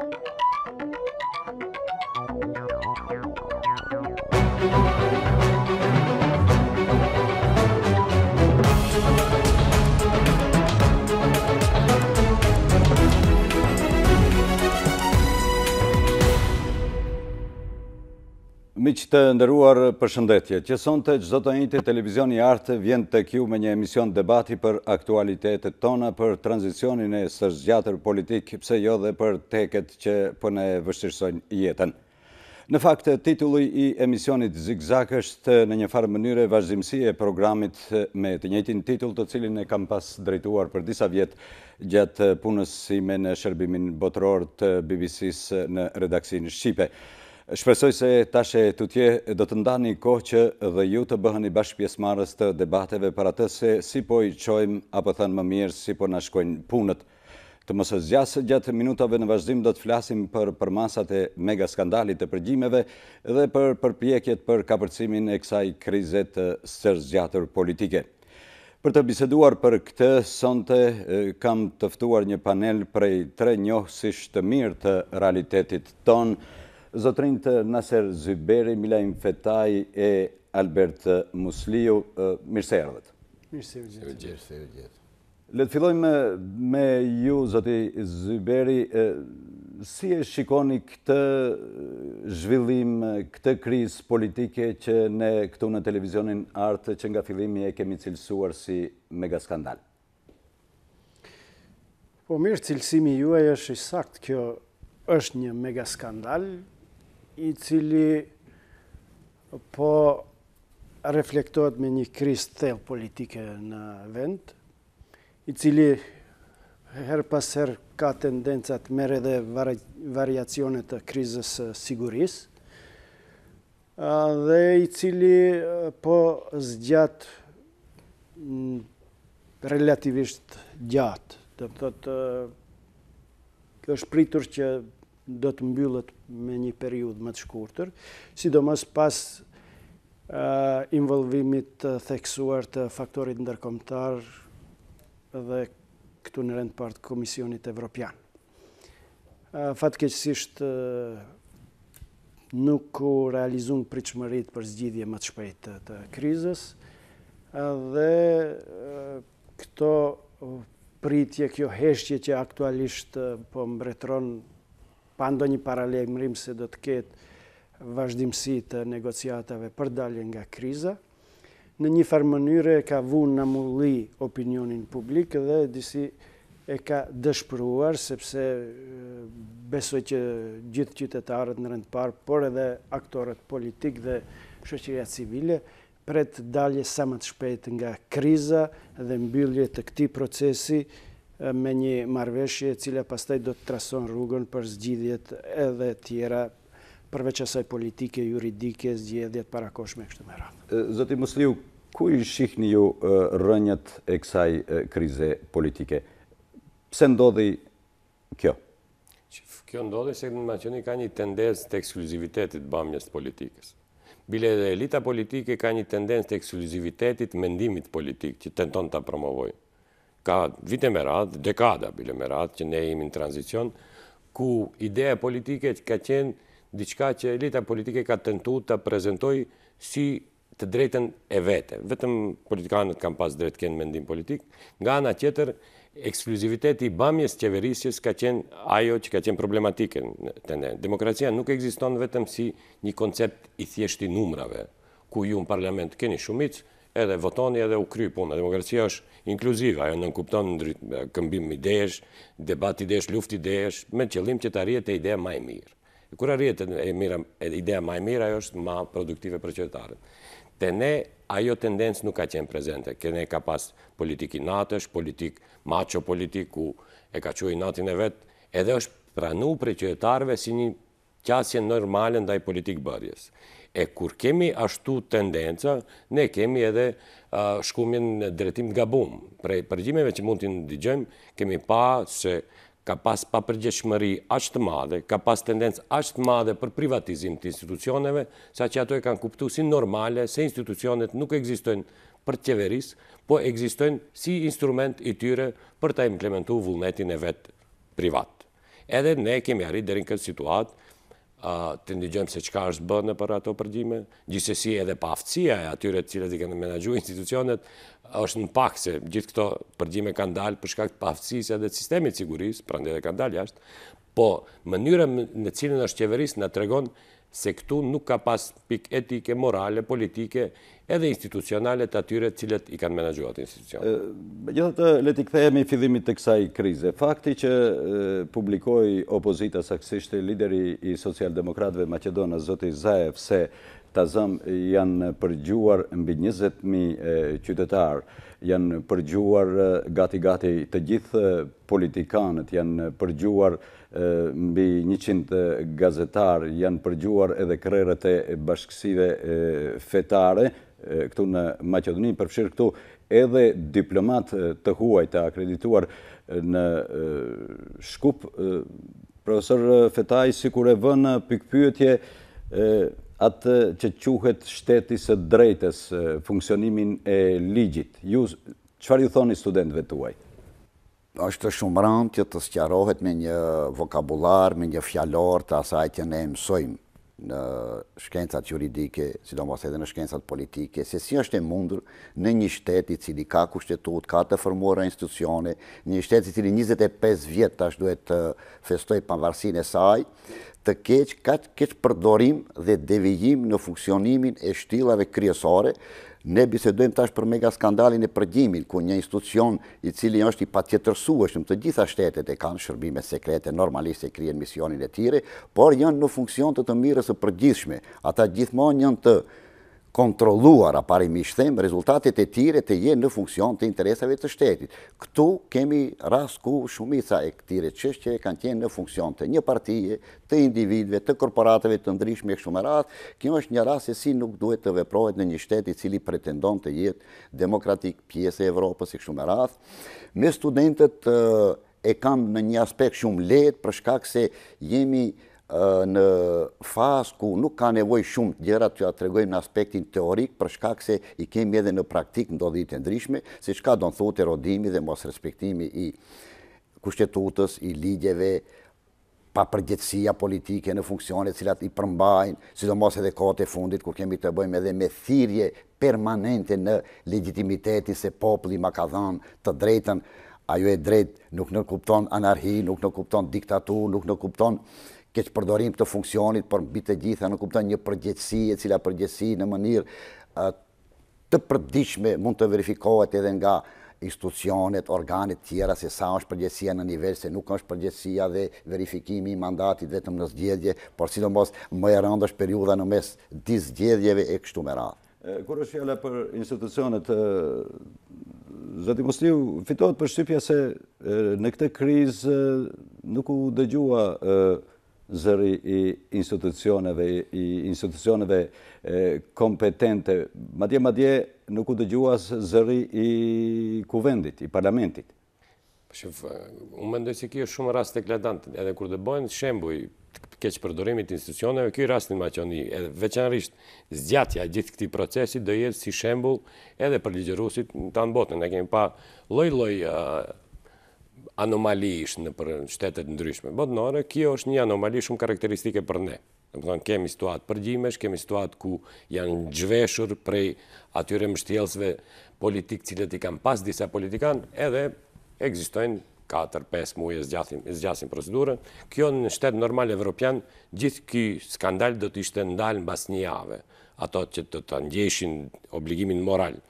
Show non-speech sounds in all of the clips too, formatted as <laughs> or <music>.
Thank you Mi që të ndëruar për shëndetje, që sonë të gjdo të njëti televizion i artë vjen të kju me një emision debati për aktualitetet tona për tranzicionin e sërzgjatër politik, pëse jo dhe për teket që përne po ne vështirësojnë jetën. Në fakt, titulli i emisionit Zigzag është në një farë mënyre vazhdimësi e programit me të njëtin titull të cilin e kam pas drejtuar për disa vjetë gjatë punës si me në shërbimin botëror të BBC-së në redaksin Shqipe. Shpresoj se tashe të tje do të ndani kohë që dhe ju të bëheni bashkë pjesmarës të debateve për atë se si po i qojmë apo thënë më mirë si po nashkojnë punët. Të mësë zjasë gjatë minutave në vazhdim do të flasim për përmasat e mega skandalit të përgjimeve dhe për përpjekjet për kapërcimin e kësaj krizet të sërzgjatër politike. Për të biseduar për këtë, sonte kam tëftuar një panel prej tre njohësish të mirë të realitetit tonë, Zotrin të Naser Zyberi, Milajn Fetaj e Albert Musliu, mirëse e rëvët. Mirëse e rëvët. Mirëse e rëvët. Letë fillojme me ju, Zoti Zyberi, si e shikoni këtë zhvillim, këtë kriz politike që ne këtu në televizionin artë që nga fillimi e kemi cilësuar si mega skandal? Po mirë, cilësimi ju e është i sakt kjo është një mega skandal, i cili po reflektohet me një kriz thellë politike në vend, i cili her pas her ka tendencat të dhe edhe të krizës së sigurisë dhe i cili po zgjat relativisht gjatë. Do të thotë kjo është pritur që do të mbyllët me një periud më të shkurëtër, sidomos pas involvimit theksuar të faktorit ndërkomtar dhe këtu në rendë partë Komisionit Evropian. Fatkeqësisht nuk u realizun pritëshmërit për zgjidhje më të shpejt të krizës dhe këto pritje, kjo heshtje që aktualisht po mbretronë pa ndo një paralel mërim se do të ketë vazhdimësi të negociatave për dalje nga kriza. Në një farë mënyre ka vunë në mulli opinionin publik dhe disi e ka dëshpëruar, sepse besoj që gjithë qytetarët në rëndë parë, por edhe aktorët politik dhe shëqiria civile, për e të dalje sa më të shpetë nga kriza dhe mbyllje të këti procesi, me një marveshje cilja pastaj do të trason rrugën për zgjidhjet edhe tjera përveç asaj politike, juridike, zgjidhjet parakoshme kështu më rrath. Zoti Musliu, ku i shihni ju rënjët e kësaj krize politike? Pse ndodhi kjo? Kjo ndodhi se në maqeni ka një tendencë të ekskluzivitetit bamjës të politikës. Bile edhe elita politike ka një tendencë të ekskluzivitetit mendimit politikë që tenton të promovojë ka vite me radhë, dekada bile me radhë, që ne jemi në tranzicion, ku ideja politike ka qenë diçka që elita politike ka tentu të prezentoj si të drejten e vete. Vetëm politikanët kam pas drejtë kënë mendim politik. Nga nga tjetër, ekskluziviteti i bamjes qeverisjes ka qenë ajo që ka qenë problematike të ne. Demokracia nuk eksiston vetëm si një koncept i thjeshti numrave, ku ju në parlament keni shumicë, edhe votoni edhe u kry punë. Demokracia është inkluziva, ajo nënkupton këmbim i idesh, debat i idesh, luftë i idesh, me qëllim që të arrihet te ideja më e mirë. Kura kur arrihet e e ideja më e mirë, ajo është më produktive për qytetarët. Te ne ajo tendencë nuk ka qenë prezente. Ke ne ka pas politik i politik macho politik ku e ka quajë natin e vet, edhe është pranuar për qytetarëve si një qasje normale ndaj politik bërjes. E kur kemi ashtu tendenca, ne kemi edhe shkumjen në dretim nga bum. Prej përgjimeve që mund të digjëm, kemi pa se ka pas pa përgjeshmëri ashtë të madhe, ka pas tendencë ashtë të madhe për privatizim të institucioneve, sa që ato e kanë kuptu si normale, se institucionet nuk egzistojnë për qeveris, po egzistojnë si instrument i tyre për të implementu vullnetin e vetë privat. Edhe ne kemi arritë dherin këtë situatë, të ndigjëm se qka është bënë për ato përgjime, gjithëse edhe pa aftësia e atyre të cilët i kanë menagju institucionet, është në pak se gjithë këto përgjime kanë dalë për shkakt pa aftësisja edhe sistemi të sigurisë, pra ndethe kanë dalë jashtë, po mënyrën në cilën është qeverisë në tregon se këtu nuk ka pas pik etike, morale, politike, edhe institucionale të atyre cilët i kanë menagjuat institucion. Gjithë të leti këthejemi fidhimit të kësaj krize. Fakti që publikoj opozita saksishtë lideri i socialdemokratve Macedona, Zoti Zaev, se të zëm janë përgjuar mbi 20.000 qytetarë, janë përgjuar gati-gati të gjithë politikanët, janë përgjuar politikanët, mbi 100 gazetarë janë përgjuar edhe kërërët e bashkësive fetare, këtu në Macedoni, përfshirë këtu edhe diplomat të huaj të akredituar në shkup. Profesor Fetaj, si kure vënë pikpyetje, atë që quhet shtetis e drejtës, funksionimin e ligjit. Ju, qëfar ju thoni studentve të uajtë? është të shumë rëndë që të sqarohet me një vokabular, me një fjallor të asaj që ne mësojmë në shkencat juridike, sidomos edhe në shkencat politike, se si është e mundur në një shteti cili ka kushtetut, ka të formuar institucione, një shteti cili 25 vjetë tash duhet të festoj përvarsin e saj, të keqë keq përdorim dhe devijim në funksionimin e shtilave kryesore, Ne bisedojmë tash për mega skandalin e përgjimin, ku një institucion i cili është i pa është në të gjitha shtetet e kanë shërbime sekrete, normalisht e krien misionin e tire, por janë në funksion të të mirës e përgjithshme. Ata gjithmonë janë të kontroluar a parimisht them, rezultatet e tire të jenë në funksion të interesave të shtetit. Këtu kemi ras ku shumica e këtire qështë që kanë tjenë në funksion të një partije, të individve, të korporatëve të ndryshme e këshume kjo është një ras e si nuk duhet të veprohet në një shtetit cili pretendon të jetë demokratik pjesë e Evropës e këshume Me studentët e kam në një aspekt shumë letë përshkak se jemi në fazë ku nuk ka nevoj shumë të gjerat që atë regojmë në aspektin teorik, për shkak se i kemi edhe në praktik në do dhjitë ndryshme, se shka do në thotë erodimi dhe mos respektimi i kushtetutës, i ligjeve, pa përgjëtsia politike në funksionet cilat i përmbajnë, sidomos edhe kote fundit, kur kemi të bëjmë edhe me thirje permanente në legitimiteti se populli ma ka dhanë të drejten, ajo e drejt nuk në kupton anarhi, nuk në kupton diktatur, nuk në kupton keq përdorim të funksionit për mbi të gjitha në kupton një përgjegjësi e cila përgjegjësi në mënyrë të përditshme mund të verifikohet edhe nga institucionet, organet tjera, se sa është përgjësia në nivel, se nuk është përgjësia dhe verifikimi i mandatit vetëm në zgjedje, por si do mos më e rëndë është periuda në mes di zgjedjeve e kështu me radhë. Kërë është fjale për institucionet, Zëti Mosliu, fitohet për se në këtë krizë nuk u dëgjua zëri i institucioneve, i institucioneve kompetente, ma dje, ma dje, nuk u të gjuas zëri i kuvendit, i parlamentit. Shëf, po më ndojë se kjo shumë rast të kledantit, edhe kur të bojnë shembuj keqë përdorimit institucioneve, kjo rast një maqoni, edhe veçanërisht zgjatja gjithë këti procesit do jetë si shembul edhe për ligjërusit në botën. Ne kemi pa loj-loj anomali ishtë në për shtetet ndryshme. Bëtë kjo është një anomali shumë karakteristike për ne. Kemi situatë përgjimesh, kemi situatë ku janë gjveshur prej atyre mështjelsve politikë cilët i kam pas disa politikanë, edhe egzistojnë 4-5 muje zgjasin procedurën. Kjo në shtetë normal evropian, gjithë kjo skandal do të ishte ndalë në bas një jave, ato që të të ndjeshin obligimin moralë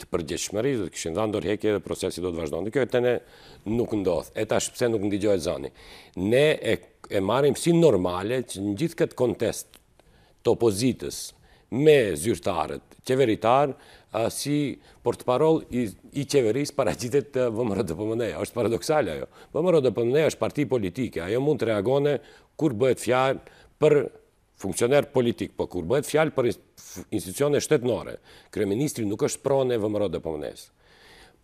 të përgjithshmëri, dhe të këshin dhe ndorë dhe procesi do të vazhdojnë. kjo e nuk ndodhë, e ta pse nuk ndigjojë zani. Ne e marim si normale që në gjithë këtë kontest të opozitës me zyrtarët, qeveritar, si por të parol i qeveris para gjithet të vëmërë dhe pëmëneja. Êshtë paradoksal ajo. Vëmërë dhe pëmëneja është parti politike. Ajo mund të reagone kur bëhet fjalë për funksioner politik, për po kur bëhet fjalë institucione shtetënore. kreministri nuk është prone vëmëro dhe përmënes.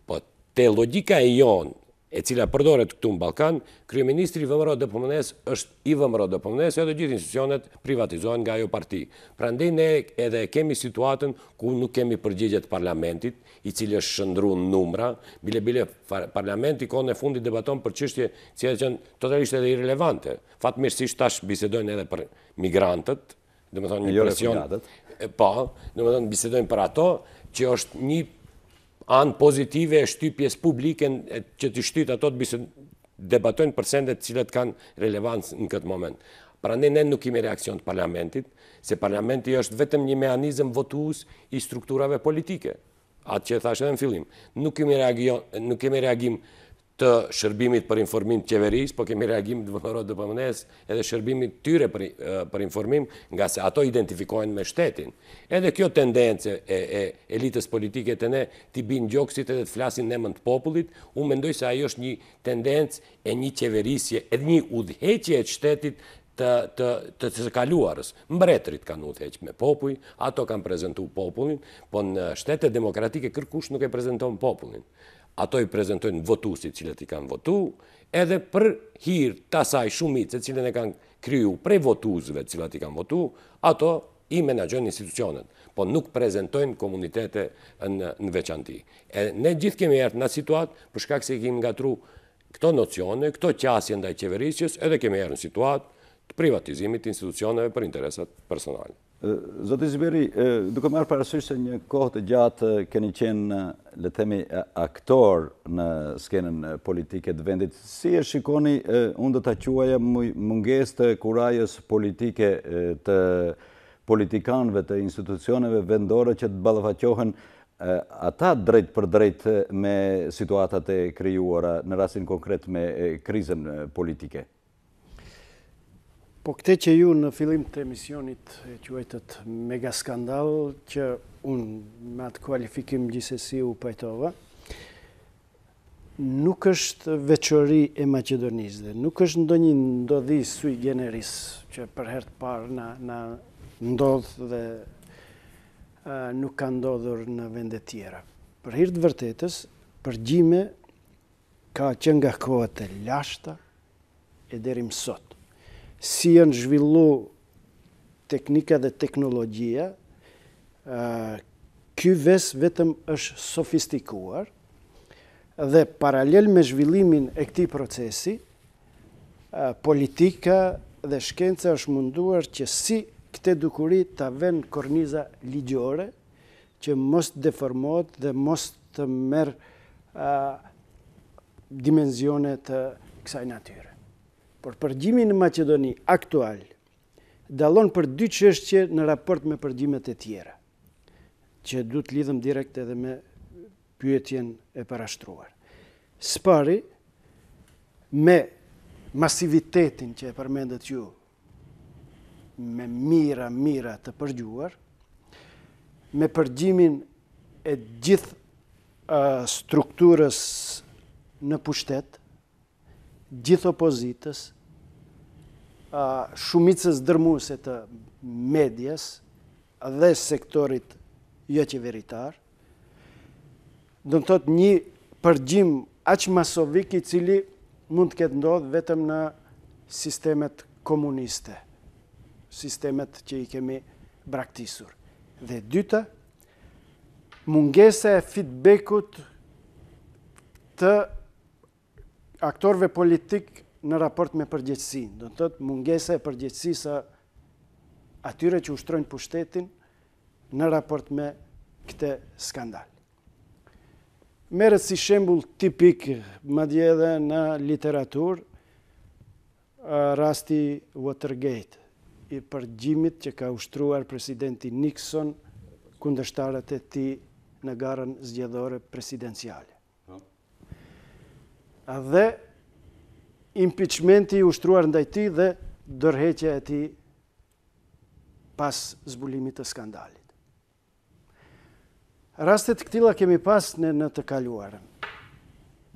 Po, po te logika e jonë, e cila përdoret këtu në Balkan, kryeministri vëmëro dhe pëmënes po është i vëmëro dhe pëmënes po edhe gjithë institucionet privatizohen nga jo parti. Pra ndi ne edhe kemi situatën ku nuk kemi përgjigjet parlamentit, i cilë është shëndru në numra, bile bile parlamenti ko në fundi debaton për qështje që e qënë totalisht edhe irrelevante. Fatë mirësisht tash bisedojnë edhe për migrantët, dhe thonë një jo presion po, do të thonë bisedojmë për ato që është një anë pozitive e shtypjes publike që të shtyt ato të bisedojnë debatojnë për sende të cilat kanë relevancë në këtë moment. Pra ne ne nuk kemi reakcion të parlamentit, se parlamenti është vetëm një mehanizm votuus i strukturave politike. Atë që e thashtë edhe në filim. Nuk kemi reagim të shërbimit për informim të qeverisë, po kemi reagim të vëthorot dhe përmënes edhe shërbimit tyre për informim nga se ato identifikojnë me shtetin. Edhe kjo tendence e elitës politike të ne të binë gjokësit edhe të flasin në mëndë popullit, unë mendoj se ajo është një tendencë e një qeverisje edhe një udheqje e shtetit të të kaluarës. Mbretrit kanë u me popuj, ato kanë prezentu popullin, po në shtetet demokratike kërkush nuk e prezentohen popullin ato i prezentojnë votusit cilët i kanë votu, edhe për hirë tasaj shumit se cilën e kanë kryu prej votuzve cilët i kanë votu, ato i menagjën institucionet, po nuk prezentojnë komunitete në veçanti. E ne gjithë kemi jertë në situatë, përshkak se kemi nga tru këto nocione, këto qasje ndaj qeverisjes, edhe kemi jertë në situatë të privatizimit institucioneve për interesat personalit. Zotë Zibiri, duke marë parasysh se një kohë të gjatë keni qenë, le themi, aktor në skenën politike të vendit. Si e shikoni, unë do të quaja munges të kurajës politike të politikanëve të institucioneve vendore që të balafaqohen ata drejt për drejt me situatat e në rasin konkret me krizën politike? Po këte që ju në filim të emisionit e quajtët mega skandal, që unë me atë kualifikim gjisesi u pajtova, nuk është veqëri e Macedonisë dhe nuk është ndonjë ndodhi sui generis që për hertë parë na, ndodhë dhe nuk ka ndodhur në vendet tjera. Për hirtë vërtetës, përgjime ka që nga kohët e lashta e derim sot si janë zhvillu teknika dhe teknologjia, ky ves vetëm është sofistikuar, dhe paralel me zhvillimin e këti procesi, politika dhe shkenca është munduar që si këte dukurit të venë korniza ligjore, që mos të deformot dhe mos të merë dimenzionet të kësaj natyre por përgjimi në Macedoni aktual dalon për dy qështje në raport me përgjimet e tjera, që du të lidhëm direkt edhe me pyetjen e parashtruar. Spari, me masivitetin që e përmendet ju me mira, mira të përgjuar, me përgjimin e gjithë strukturës në pushtet, gjithë opozitës, shumicës dërmuse të medjes dhe sektorit jo qeveritar, dëmë të të një përgjim aqë masovik i cili mund të këtë ndodhë vetëm në sistemet komuniste, sistemet që i kemi braktisur. Dhe dyta, mungese e feedbackut të aktorve politikë në raport me përgjithsi. Do të thotë mungesa e përgjithsisë së atyre që ushtrojnë pushtetin në raport me këtë skandal. Merret si shembull tipik madje edhe në literatur, rasti Watergate i përgjimit që ka ushtruar presidenti Nixon kundështarët e ti në garën zgjedhore presidenciale. Po. Dhe impeachmenti ushtruar ndaj ti dhe dërheqja e ti pas zbulimit të skandalit. Rastet këtila kemi pas në në të kaluarën.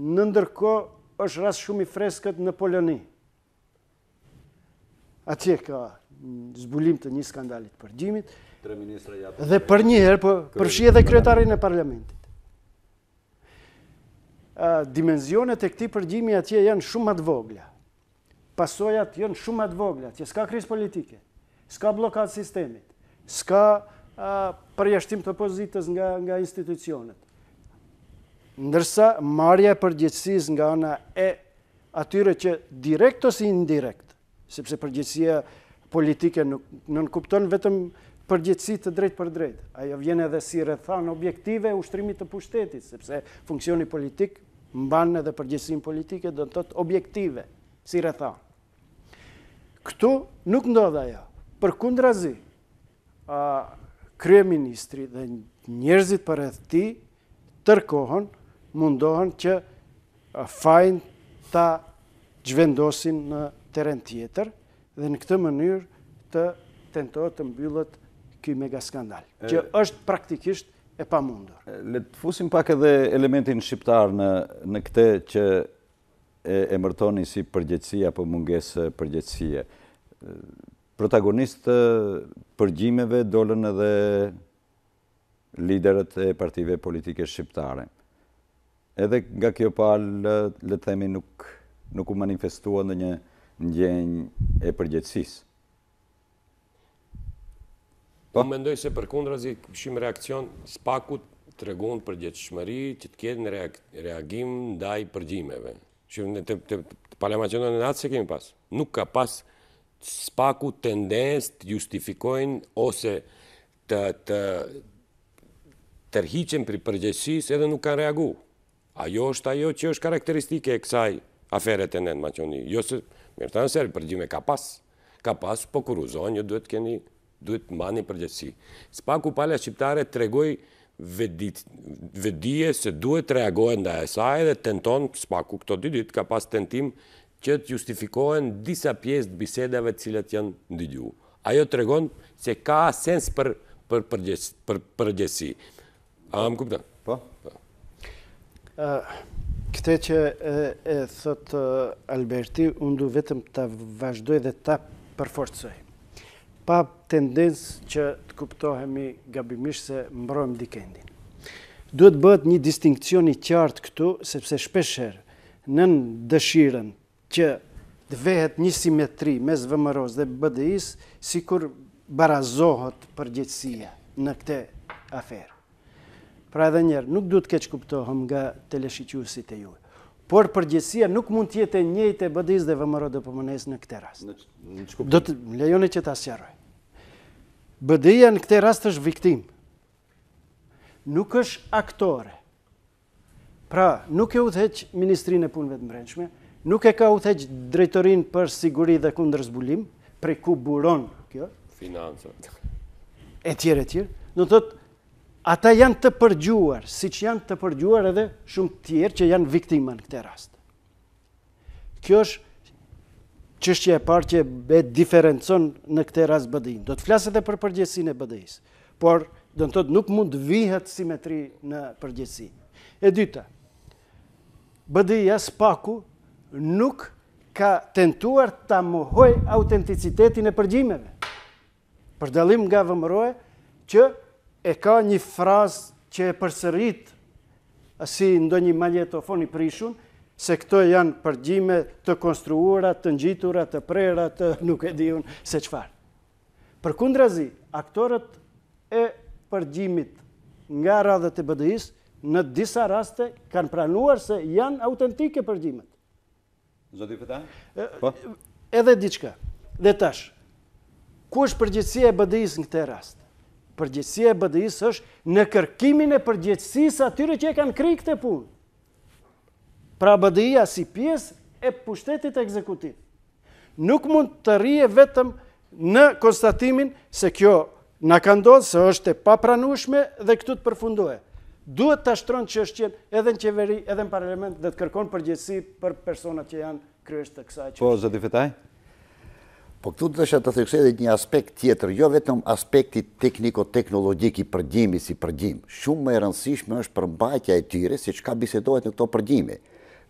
Në ndërko është rast shumë i freskët në Poloni. Atje ka zbulim të një skandalit për gjimit. Tre ministra dhe për një herë, përshje po dhe kretarin e parlamentit dimenzionet e këti përgjimi atje janë shumë atë vogla. Pasojat janë shumë atë vogla, që s'ka krisë politike, s'ka blokat sistemit, s'ka përjashtim të pozitës nga institucionet. Ndërsa, marja e përgjithsis nga ana e atyre që direkt ose indirekt, sepse përgjithsia politike nuk nënkupton vetëm përgjithsi të drejt për drejt. Ajo vjene dhe si rethan objektive ushtrimit të pushtetit, sepse funksioni politik mbanë edhe përgjësim politike, do të tëtë objektive, si rëtha. Këtu nuk ndodha ajo. për kundra zi, krye ministri dhe njerëzit për edhe ti, tërkohën mundohën që fajnë ta gjvendosin në teren tjetër dhe në këtë mënyrë të tentohet të mbyllët këj mega skandal, që është praktikisht e pa mundur. Le të fusim pak edhe elementin shqiptar në, në këte që e, mërtoni si përgjëtsia apo mungesë përgjëtsia. Protagonistë përgjimeve dolen edhe liderët e partive politike shqiptare. Edhe nga kjo palë, le të themi, nuk, nuk u manifestua në një njënjë e përgjëtsisë. Po mendoj se për kundra zi këpëshim reakcion spaku të regon për gjithë shmëri që të kjetë në reagim ndaj përgjimeve. Shumë, në të palemacionon e në atë se kemi pas. Nuk ka pas spaku tendens të justifikojnë ose të tërhiqen për përgjësis edhe nuk kanë reagu. Ajo është ajo që është karakteristike e kësaj aferet të nënë maqoni. Jo se, mërë të nësërë, përgjime ka pas, ka pas, po kuruzon, jo duhet të keni duhet të mbani përgjësi. Spa Kupala Shqiptare të regoj vedije se duhet të reagohen nda e saj dhe tenton, spaku këto dy dytë ka pas tentim që të justifikohen disa pjesë të bisedave cilët janë ndigju. Ajo të regon se ka sens për përgjësi. A më kuptan? Po. po. Këte që e thotë Alberti, unë du vetëm të vazhdoj dhe të përforcoj pa tendencë që të kuptohemi gabimisht se mbrojmë dikendin. Duhet bëhet një distinkcion i qartë këtu, sepse shpesher në dëshiren që të vehet një simetri mes vëmëros dhe BDIs, si kur barazohet përgjithsia në këte aferë. Pra edhe njerë, nuk duhet keq kuptohëm nga teleshiqusit e jurë por përgjësia nuk mund tjetë e njëjtë e bëdis dhe vëmëro dhe pëmënes po në këte rast. Do të lejoni që të asjaroj. Bëdija në këte rast është viktim. Nuk është aktore. Pra, nuk e u theq Ministrinë e Punëve të Mbrenshme, nuk e ka u theq Drejtorinë për Siguri dhe Kundër Zbulim, prej ku buron kjo. Financa. E tjere, e tjere. Në të tëtë, ata janë të përgjuar, si që janë të përgjuar edhe shumë tjerë që janë viktima në këte rast. Kjo është që e parë që e diferencon në këte rast bëdin. Do të flasë edhe për përgjesin e bëdis, por do në tëtë nuk mund vihet simetri në përgjesin. E dyta, bëdija spaku nuk ka tentuar ta mohoj autenticitetin e përgjimeve. Për dalim nga vëmëroj që e ka një frazë që e përsërit si ndo një magnetofon i prishun, se këto janë përgjime të konstruurat, të njitura, të prera, të <laughs> nuk e diun se qëfar. Për kundra zi, aktorët e përgjimit nga radhët e bëdëjis në disa raste kanë pranuar se janë autentike përgjimet. Zoti Feta, Po? Edhe diçka. Dhe tash, ku është përgjithsia e bëdëjis në këte rast? përgjithsia e BDIS është në kërkimin e përgjithsis atyre që e kanë kri këtë punë. Pra BDIA si pies e pushtetit ekzekutit. Nuk mund të rije vetëm në konstatimin se kjo në kandonë se është e papranushme dhe këtu të përfundohet. Duhet të ashtronë që është qenë edhe në qeveri, edhe në parlament dhe të kërkon përgjithsi për personat që janë kryesht të kësaj që është. Po, zëtë i fetaj? Po këtu të shëtë të thekse edhe një aspekt tjetër, jo vetëm aspekti tekniko-teknologjik i përgjimi si përgjim, shumë më e rëndësishme është përmbajtja e tyre si që ka bisedohet në këto përgjimi.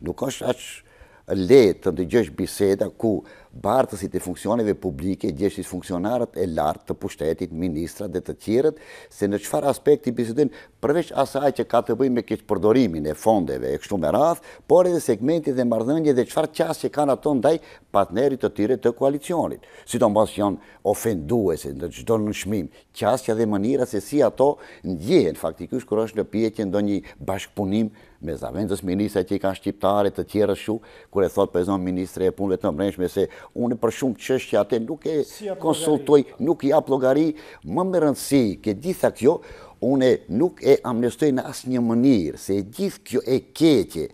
Nuk është aqë le të ndëgjësh biseda ku bartësit e funksionive publike, gjeshtis funksionarët e lartë të pushtetit, ministra dhe të tjiret, se në qëfar aspekt i bisedin përveç asaj që ka të bëjmë me këtë përdorimin e fondeve e kështu me rath, por edhe segmentit dhe mardhënjë dhe qëfar qas që kanë ato ndaj partnerit të tyre të koalicionit. Si të mbasë që janë ofenduese në qdo në shmim, qas që dhe mënira se si ato ndjehen faktikush kër është në pjeqen do një bashkëpunim me zavendës ministra që i kanë shqiptare të tjera shu, kër e thotë për e zonë ministre e punëve të mrenshme se unë për shumë që atë nuk e konsultoj, nuk i apë logari, më më rëndësi, ke ditha kjo, unë nuk e amnestoj në asë një mënirë, se gjithë kjo e keqe,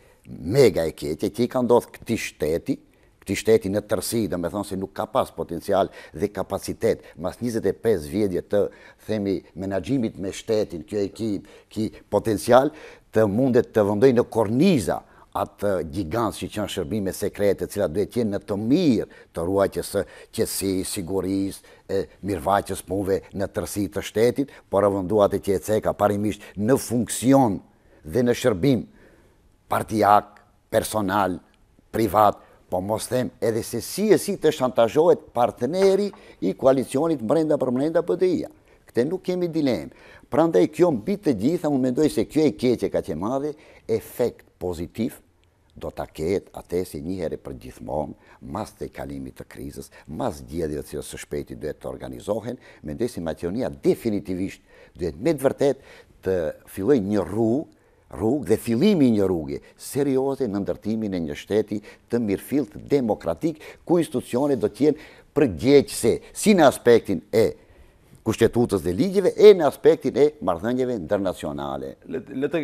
mega e keqe, që i ka ndodhë këti shteti, këti shteti në tërsi, dhe me thonë se nuk ka pas potencial dhe kapacitet, mas 25 vjedje të themi menagjimit me shtetin, kjo ekip, ki potencial, të mundet të vëndoj në korniza, atë gjigantës që qënë shërbime sekrete, cila duhet tjenë në të mirë të ruajtjes të qësi, sigurisë, mirëvajtjes punve në tërsi të shtetit, por avënduat e e ceka parimisht në funksion dhe në shërbim partijak, personal, privat, po mos them edhe se si e si të shantajohet partneri i koalicionit mrenda për mrenda për dhe Këte nuk kemi dilemë. Pra ndaj kjo mbi të gjitha, më mendoj se kjo e keqe ka që madhe efekt pozitiv do të ketë atë si njëherë për gjithmonë, mas të kalimit të krizës, mas gjedhjeve që së shpeti duhet të organizohen, me ndoj si Macedonia definitivisht duhet me të vërtet të filloj një rrugë rrugë dhe fillimi një rrugë serioze në ndërtimin e një shteti të mirëfillt demokratik ku institucionet do të jenë përgjegjëse si në aspektin e kushtetutës dhe ligjeve e në aspektin e marrëdhënieve ndërnacionale. Letë të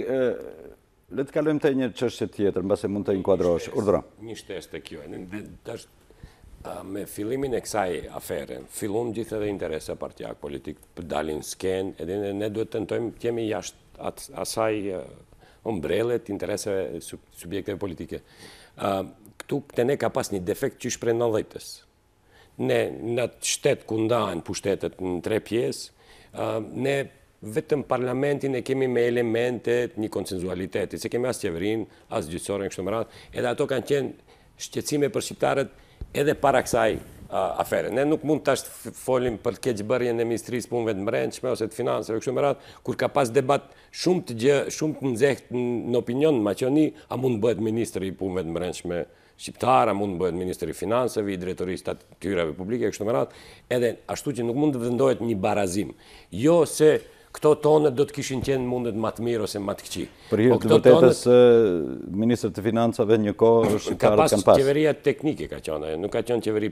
Le të kalojmë të një qështë tjetër, në base mund të inkuadrosh. Urdra. Një shtes të kjo. Me filimin e kësaj aferën, filon gjithë edhe interese partijak politik, dalin sken, edhe ne duhet të nëtojmë të jemi jashtë asaj umbrelet, interese subjekteve politike. Këtu këte ne ka pas një defekt që shprej në dhejtës. Ne në shtetë kundajnë pushtetet në tre pjesë, ne vetëm parlamentin e kemi me elementet një koncenzualiteti, se kemi asë qeverin, asë gjithësorën, kështë më ratë, edhe ato kanë qenë shqecime për shqiptarët edhe para kësaj afere. Ne nuk mund të ashtë folim për keqëbërjen e ministrisë punëve të mrençme ose të finansëve, kështë më ratë, kur ka pas debat shumë të gjë, shumë të nëzhecht në opinion, ma që një, a mund bëhet ministri punëve të mrençme shqiptarë, a mund bëhet ministri finansëve, i drejtorisë të atyreve publike, kështë më ratë, edhe ashtu që nuk mund të vëndohet një barazim. Jo se këto tonët do të kishin qenë mundet më të mirë ose më të këqi. Për hirë po të vëtetës, tonet... Ministrë të Financave një kohë <clears throat> është kanë pasë. Ka pas. Qeveria teknike ka qënë, nuk ka qënë qeveri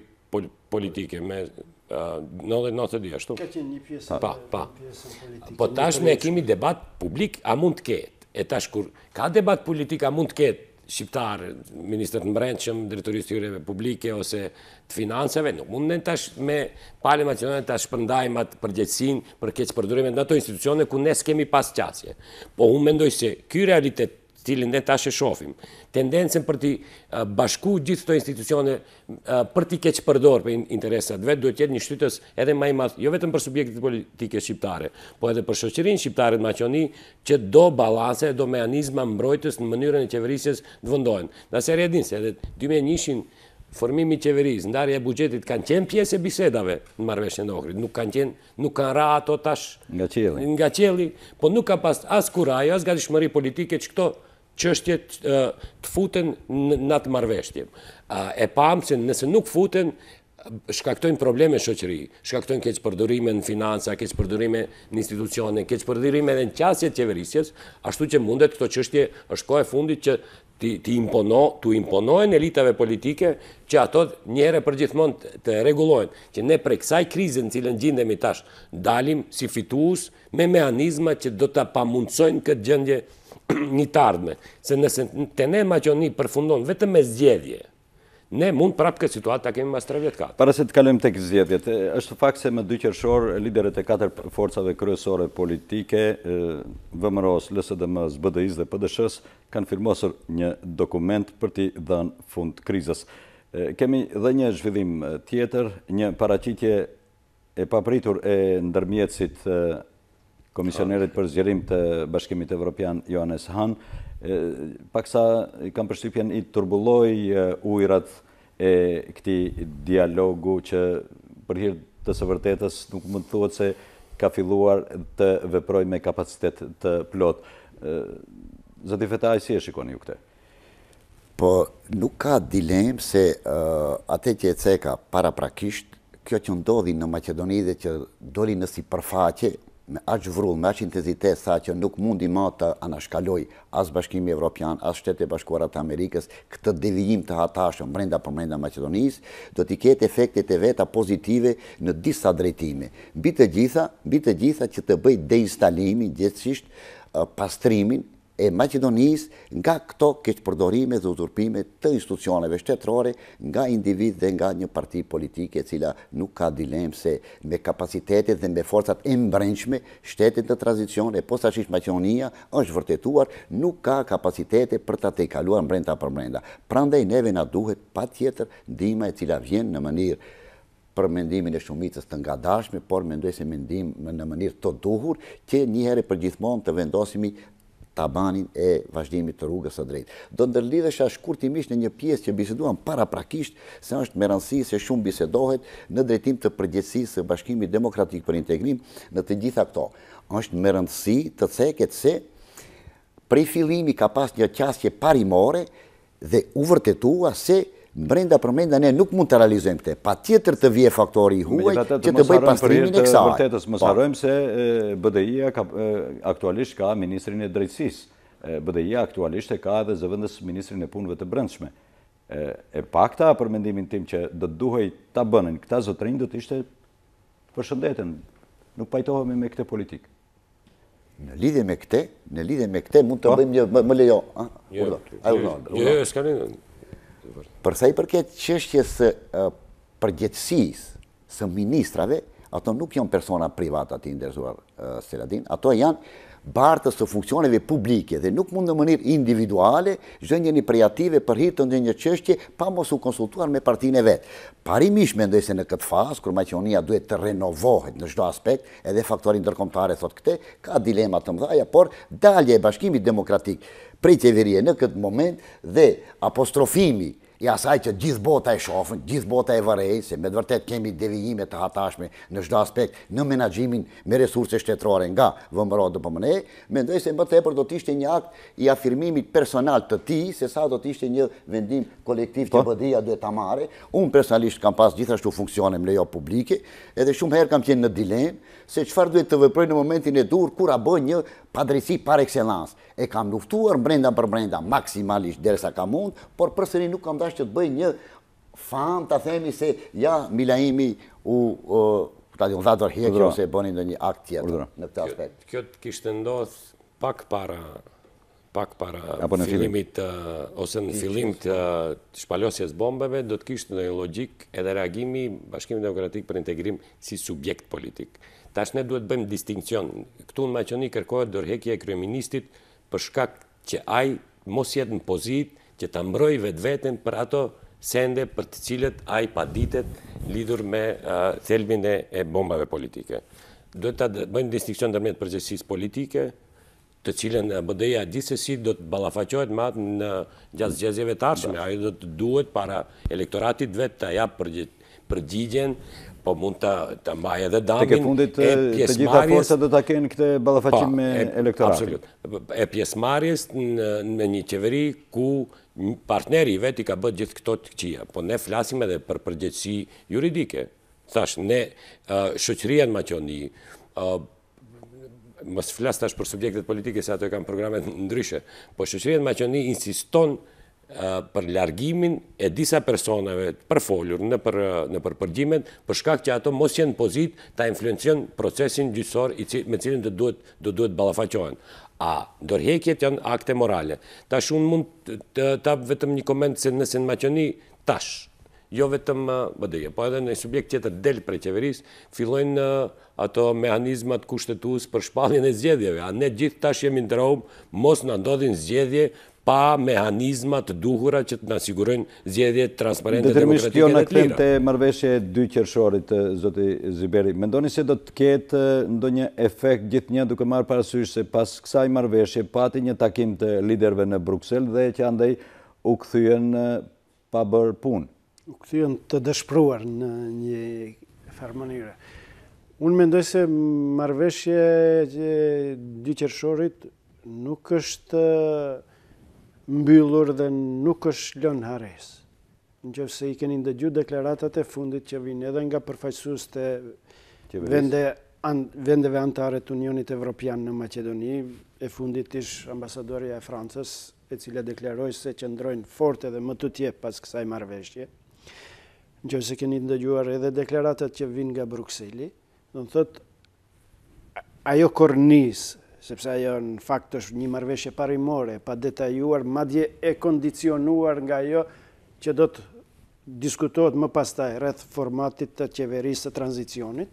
politike me 90 99 të dhja, shtu? Ka qenë një pjesë pa, pa. politike. Po tash me e kemi debat publik, a mund të ketë? E tash kur ka debat politik, a mund të ketë shqiptarë, ministrët në mrendëshëm, direktorisë të jureve publike ose të financeve, nuk mund në tash me pale macionet të shpërndajmë për përgjëtsin, për keqë përdurime në ato institucione ku ne s'kemi pas qasje. Po unë mendoj se kjë realitet cilin dhe tash e shofim, tendencen për t'i bashku gjithë të institucione për t'i keqë përdor për interesat vetë, duhet jetë një shtytës edhe i madhë, jo vetëm për subjektit politike shqiptare, po edhe për shoqerin shqiptare të maqoni, që do balanse do meanizma mbrojtës në mënyrën e qeverisjes të vëndojnë. Në se redin se edhe 2001 formimi formimi qeveris, ndarje e bugjetit, kanë qenë pjesë e bisedave në marveshën e okrit, nuk kanë qenë, nuk kanë ra ato tash nga qeli, po nuk ka pas as kuraj, as gadishmëri politike që këto çështje të futen në atë marrëveshje. E pam se nëse nuk futen shkaktojnë probleme shoqëri, shkaktojnë keq në financa, keq në institucione, keq përdorime edhe në qasje të qeverisjes, ashtu që mundet këto çështje është kohë e fundit që ti ti impono, tu imponojnë elitave politike që ato një herë për gjithmonë të rregullohen, që ne prej kësaj krize në cilën gjindemi tash dalim si fitues me mekanizma që do ta pamundsojnë këtë gjendje <clears throat> një tardme, se nëse të ne maqoni përfundon vetëm me zgjedhje, ne mund prapë këtë situatë të kemi mas 3 vjetë katë. Para se të kalujem të këtë zgjedhjet, është fakt se më dy qërëshorë, lideret e katër forcave kryesore politike, vëmëros, LSDMs, BDIs dhe PDSHs, kanë firmosër një dokument për ti dhenë fund krizës. Kemi dhe një zhvidim tjetër, një paracitje e papritur e ndërmjetësit komisionerit për zgjerim të bashkimit evropian Johannes Hahn. Paksa kam përshtypjen, i turbulloj ujrat e këti dialogu që përhirë të së vërtetës nuk mund të thuat se ka filluar të veproj me kapacitet të plot. Zati Fetaj, si e shikoni ju këte? Po, nuk ka dilem se atë që e ceka para prakisht, kjo që ndodhi në Macedoni dhe që doli në përfaqe, me aq vrull, me aq intensitet sa që nuk mundi ma të anashkaloj as bashkimi evropian, as shtete bashkuarat Amerikës, këtë devijim të hatashëm brenda për brenda Macedonis, do t'i ketë efektet e veta pozitive në disa drejtime. Bitë gjitha, bitë gjitha që të bëj deinstalimin, gjithësisht uh, pastrimin e Macedonisë nga këto përdorime dhe uzurpime të institucioneve shtetërore nga individ dhe nga një parti politike e cila nuk ka dilemë se me kapacitetet dhe me forcat e mbrenqme shtetet të tranzicion e posta shish Macedonia është vërtetuar nuk ka kapacitetet për ta te kaluar mbrenda për mbrenda. Prandaj neve na duhet pa tjetër ndima e cila vjen në mënirë për mendimin e shumicës të ngadashme, por mendoj se mendim në mënirë të duhur që njëherë për gjithmonë të vendosimi tabanin e vazhdimit të rrugës së drejtë. Do ndërlidhësha shkurtimisht në një pjesë që biseduam para prakisht se është me rëndësi se shumë bisedohet në drejtim të përgjithsisë së Bashkimit Demokratik për Integrim në të gjitha këto. Është me rëndësi të ceket se prej fillimi ka pas një qasje parimore dhe u vërtetua se brenda përmenda ne nuk mund të realizojmë këte, pa tjetër të vje faktori i huaj që të bëj pastrimin e kësaj. Vërtetës, më sarojmë po. se BDI-a aktualisht ka Ministrin e Drejtsis, BDI-a aktualisht e ka edhe zëvëndës Ministrin e Punëve të Brëndshme. E pakta përmendimin tim që dhe duhej ta bënin, këta zotrinë dhe të ishte përshëndetën, nuk pajtohemi me këte politikë. Në lidhe me këte, në lidhe me këte, mund të po. bëjmë një më lejo. Jo, jo, jo s'ka një... Përsa i përket qështjes përgjetsis së ministrave, ato nuk janë persona privata të ndërzuar Seladin, ato janë bartës të funksioneve publike dhe nuk mund në mënirë individuale zhënjë një prejative për hitë të një qështje pa mos u konsultuar me partin e vetë. Parimish me ndojse në këtë fasë, kur maqionia duhet të renovohet në shdo aspekt, edhe faktorin tërkomtare, thot këte, ka dilema të mdhaja, por dalje e bashkimit demokratik prej qeverie në këtë moment dhe apostrofimi i asaj që gjithë bota e shofën, gjithë bota e vërej, se me të vërtet kemi devijime të hatashme në shdo aspekt në menagjimin me resurse shtetërore nga vëmbëro dhe pëmëne, me ndoj se më të tepër do tishtë një akt i afirmimit personal të ti, se sa do tishtë një vendim kolektiv të po. bëdhia dhe të amare, unë personalisht kam pas gjithashtu funksione më lejo publike, edhe shumë herë kam qenë në dilemë, se qëfar duhet të vëprej në momentin e dur, kura bë një pa par excellence. e kam luftuar brenda për brenda, maksimalisht derisa kam mund, por përsëri nuk kam dashtë që të bëj një fan të themi se ja Milaimi u të adion dhatër hekjo se bëni në një akt tjetër në këtë aspekt. Kjo të kishtë ndodhë pak para pak para në filimit uh, ose në fillim të uh, shpalosjes bombeve, do të kishtë në logik edhe reagimi bashkimit demokratik për integrim si subjekt politik. Tash ne duhet bëjmë distinkcion. Këtu në Maqoni kërkohet dërhekje e kryeministit për shkak që ai mos jetë në pozit që të mbrojë vetë vetën për ato sende për të cilët ai paditet lidhur lidur me uh, thelbin e, e bombave politike. Duhet të bëjmë distinkcion ndërmjet përgjësis politike, të cilën BD-ja gjithse si do të me atë në gjatë zgjezjeve të arshme, ajo do të duhet para elektoratit vetë të ja përgjigjen po mund të majë edhe damin e Të ke fundit të gjitha forësa dhe të kenë këte balafacim me po, elektoratit. Absolut. E pjesmarjes në një qeveri ku partneri vetë i ka bët gjithë këto të këqia. Po ne flasim edhe për përgjëtësi juridike. Thash, ne shëqërien ma që një... Mësë tash për subjektet politike se ato e kam programet ndryshe. Po shëqërien ma që insiston për largimin e disa personave për në përpërgjimet, për shkak që ato mos jenë pozit të influencion procesin gjithësor me cilin dhe duhet balafaqohen. A, dorhekjet janë akte morale. Ta shumë mund të tapë vetëm një komend se nëse në maqoni tash, jo vetëm bëdëje, po edhe në subjekt tjetër del për qeveris, fillojnë ato mehanizmat kushtetus për shpallin e zgjedhjeve. A ne gjithë tash jemi ndrojmë, mos në ndodhin zgjedhje pa mehanizma të duhura që të nësigurën zjedhje transparente demokratike dhe të lira. Në këtën të mërveshje dy qërëshorit, zotë Ziberi, mendoni se do të ketë ndo një efekt gjithë një duke marë parasysh se pas kësaj mërveshje pati një takim të liderve në Bruxelles dhe që andaj u këthyën pa bërë punë? U këthyën të dëshpruar në një mënyre. Unë mendoj se mërveshje dy qërëshorit nuk është mbyllur dhe nuk është lënë hares. Në që se i keni ndëgju deklaratat e fundit që vinë edhe nga përfajsus të vendeve antare të Unionit Evropian në Macedoni, e fundit ish ambasadorja e Francës, e cila deklaroj se që ndrojnë fort edhe më të tje pas kësaj marveshje. Në që se keni ndëgjuar edhe deklaratat që vinë nga Bruxelli, do në thotë, ajo kornisë sepse ajo në fakt është një marveshje parimore, pa detajuar, madje e kondicionuar nga jo që do të diskutohet më pastaj rreth formatit të qeverisë të tranzicionit,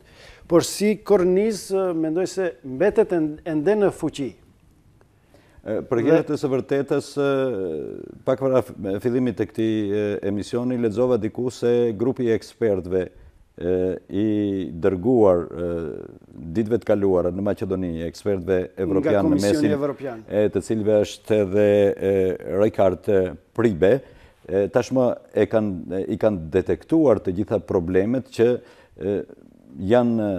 por si korniz, mendoj se mbetet ende në fuqi. Për gjerët të së vërtetës, pak vëra fillimit të këti emisioni, ledzova diku se grupi ekspertve i dërguar ditëve të kaluara në Macedoni, ekspertve evropian në mesin, të cilve është edhe Rekart Pribe, tashmë e kanë i kanë detektuar të gjitha problemet që janë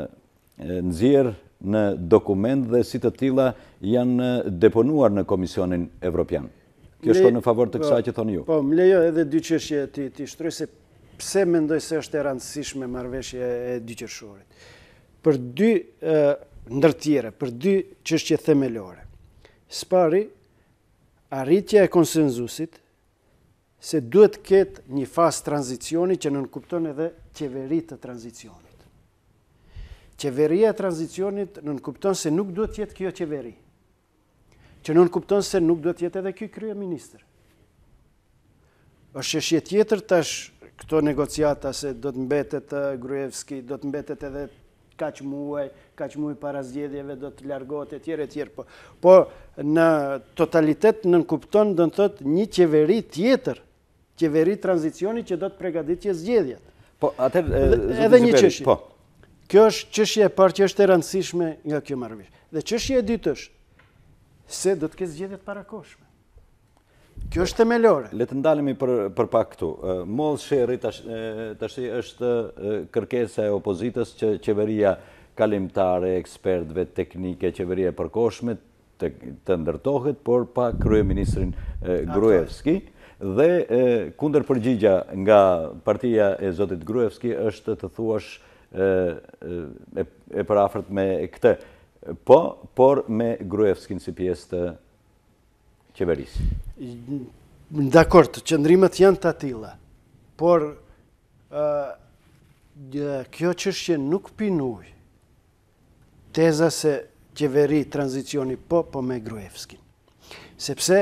nxjerr në dokument dhe si të tilla janë deponuar në Komisionin Evropian. Kjo shkon në favor të kësaj po, që thoni ju. Po, më lejo edhe dy çështje ti ti shtrysë pse mendoj se është e rëndësishme marveshje e dy qërshorit. Për dy ndërtjere, për dy qështje themelore. Spari, arritja e konsenzusit, se duhet ketë një fasë tranzicioni që nënkupton edhe qeverit të tranzicionit. Qeveria e tranzicionit nënkupton se nuk duhet jetë kjo qeveri, që nënkupton se nuk duhet jetë edhe kjo krye minister. është që shjetë jetër tash këto negociata se do të mbetet eh, Grujevski, do të mbetet edhe ka që muaj, ka që muaj para zgjedhjeve, do të largot e tjere, tjere. Po, po në totalitet në nënkupton do në thot një qeveri tjetër, qeveri tranzicioni që do të pregadit që zgjedhjet. Po, atër... Edhe një qëshje. Po. Kjo është qëshje e parë që është e rëndësishme nga kjo marvish. Dhe qëshje e dytë është, se do të ke zgjedhjet para koshme. Kjo është temelore. Le të ndalemi për për pak këtu. Moll Sherry tash tash është kërkesa e opozitës që qeveria kalimtare, ekspertëve teknike, qeveria e përkohshme të, ndërtohet, por pa kryeministrin Gruevski dhe kunder përgjigja nga partia e Zotit Gruevski është të thuash e, e, për afrët me këtë, po, por me Gruevskin si pjesë të qeveris? Në dakord, qëndrimet janë të atila, por kjo qështje nuk pinuj teza se qeveri tranzicioni po, po me Gruevskin. Sepse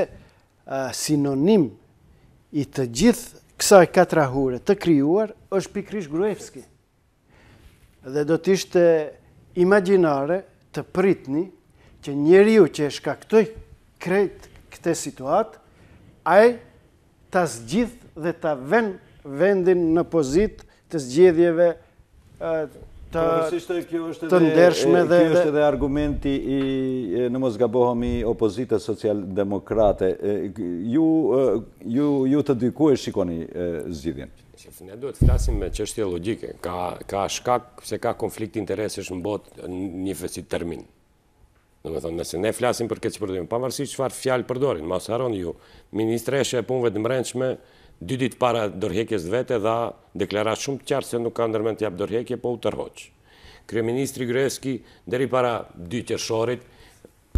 sinonim i të gjithë kësaj katra hure të kryuar është pikrish Gruevski. Dhe do tishtë imaginare të pritni që njeri ju që e shkaktoj krejt këtë situatë, ai të zgjidh dhe ta vend vendin në pozitë të zgjedhjeve të të, kjo është ndershme dhe... Kjo është edhe argumenti i, në mos gabohëm i opozitës socialdemokrate. Ju, ju, ju të dyku e shikoni zgjidhjen? Ne duhet të flasim me qështje logike. Ka, ka shkak se ka konflikt interesish në bot një fësit termin. Në me thonë, nëse ne flasim për këtë shpërdojme, pa mërësi që farë fjalë përdorin, ma së haroni ju, ministre e punve të mërençme, dy ditë para dërhekjes vete dha deklara shumë të qartë se nuk ka ndërmen të japë dërhekje, po u tërhoqë. Kryeministri Gryeski, deri para dy qërshorit,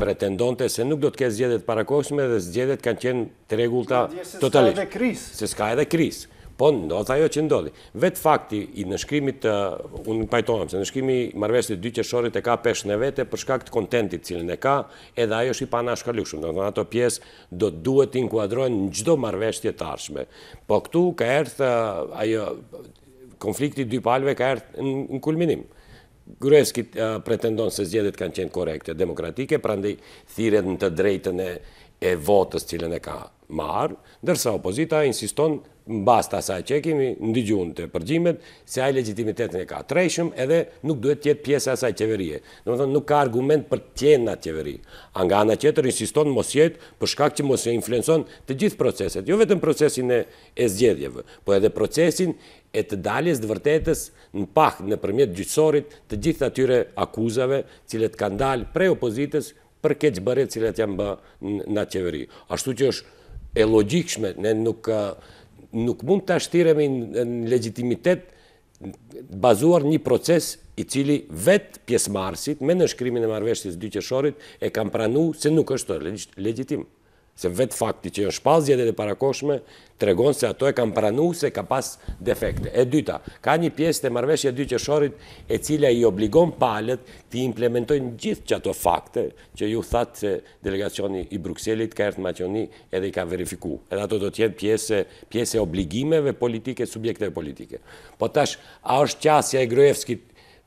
pretendonte se nuk do të kesë gjedet parakoshme dhe zgjedet kanë qenë të regullta totalisht. Se s'ka edhe krisë. Po, ndodhë ajo që ndodhë. Vetë fakti i nëshkrimit, unë pajtojmë, se nëshkrimi marvesit dy qeshorit e ka peshë në vete përshka këtë kontentit cilën e ka, edhe ajo është i pana shkallukshëm. Në të ato pjesë do të duhet inkuadrojnë në gjdo marveshtje të tarshme. Po, këtu ka erthë, ajo, konflikti dy palve ka erthë në kulminim. Gureski pretendon se zgjedit kanë qenë korekte, demokratike, prandi thiret në të drejtën e e votës cilën e ka marë, dërsa opozita insiston në basta sa e qekimi, në digjun të përgjimet, se a i legitimitetin e ka trejshëm edhe nuk duhet tjetë pjesë e asaj qeverie. Në më thonë, nuk ka argument për tjenë në qeveri. Anga anë qeter insiston mos jetë për shkak që mos e influenson të gjithë proceset, jo vetë në procesin e zgjedhjeve, po edhe procesin e të daljes dë vërtetës në pak në përmjet gjithësorit të gjithë atyre akuzave cilët kanë dalë prej opozitës për këtë zbëret cilat janë bë në qeveri. Ashtu që është e logikshme, ne nuk mund të ashtiremi në legitimitet bazuar një proces i cili vetë pjesë marsit me në shkrymin e marveshtis dy qeshorit e kam pranu se nuk është të legjitim se vetë fakti që jënë shpazjet e parakoshme, të regonë se ato e kam pranu se ka pas defekte. E dyta, ka një pjesë të marveshje dy shorit e cilja i obligon palet të implementojnë gjithë që ato fakte që ju thatë se delegacioni i Bruxellit ka ertë maqoni edhe i ka verifiku. Edhe ato do tjetë pjesë e obligimeve politike, subjekteve politike. Po tash, a është qasja e Grojevski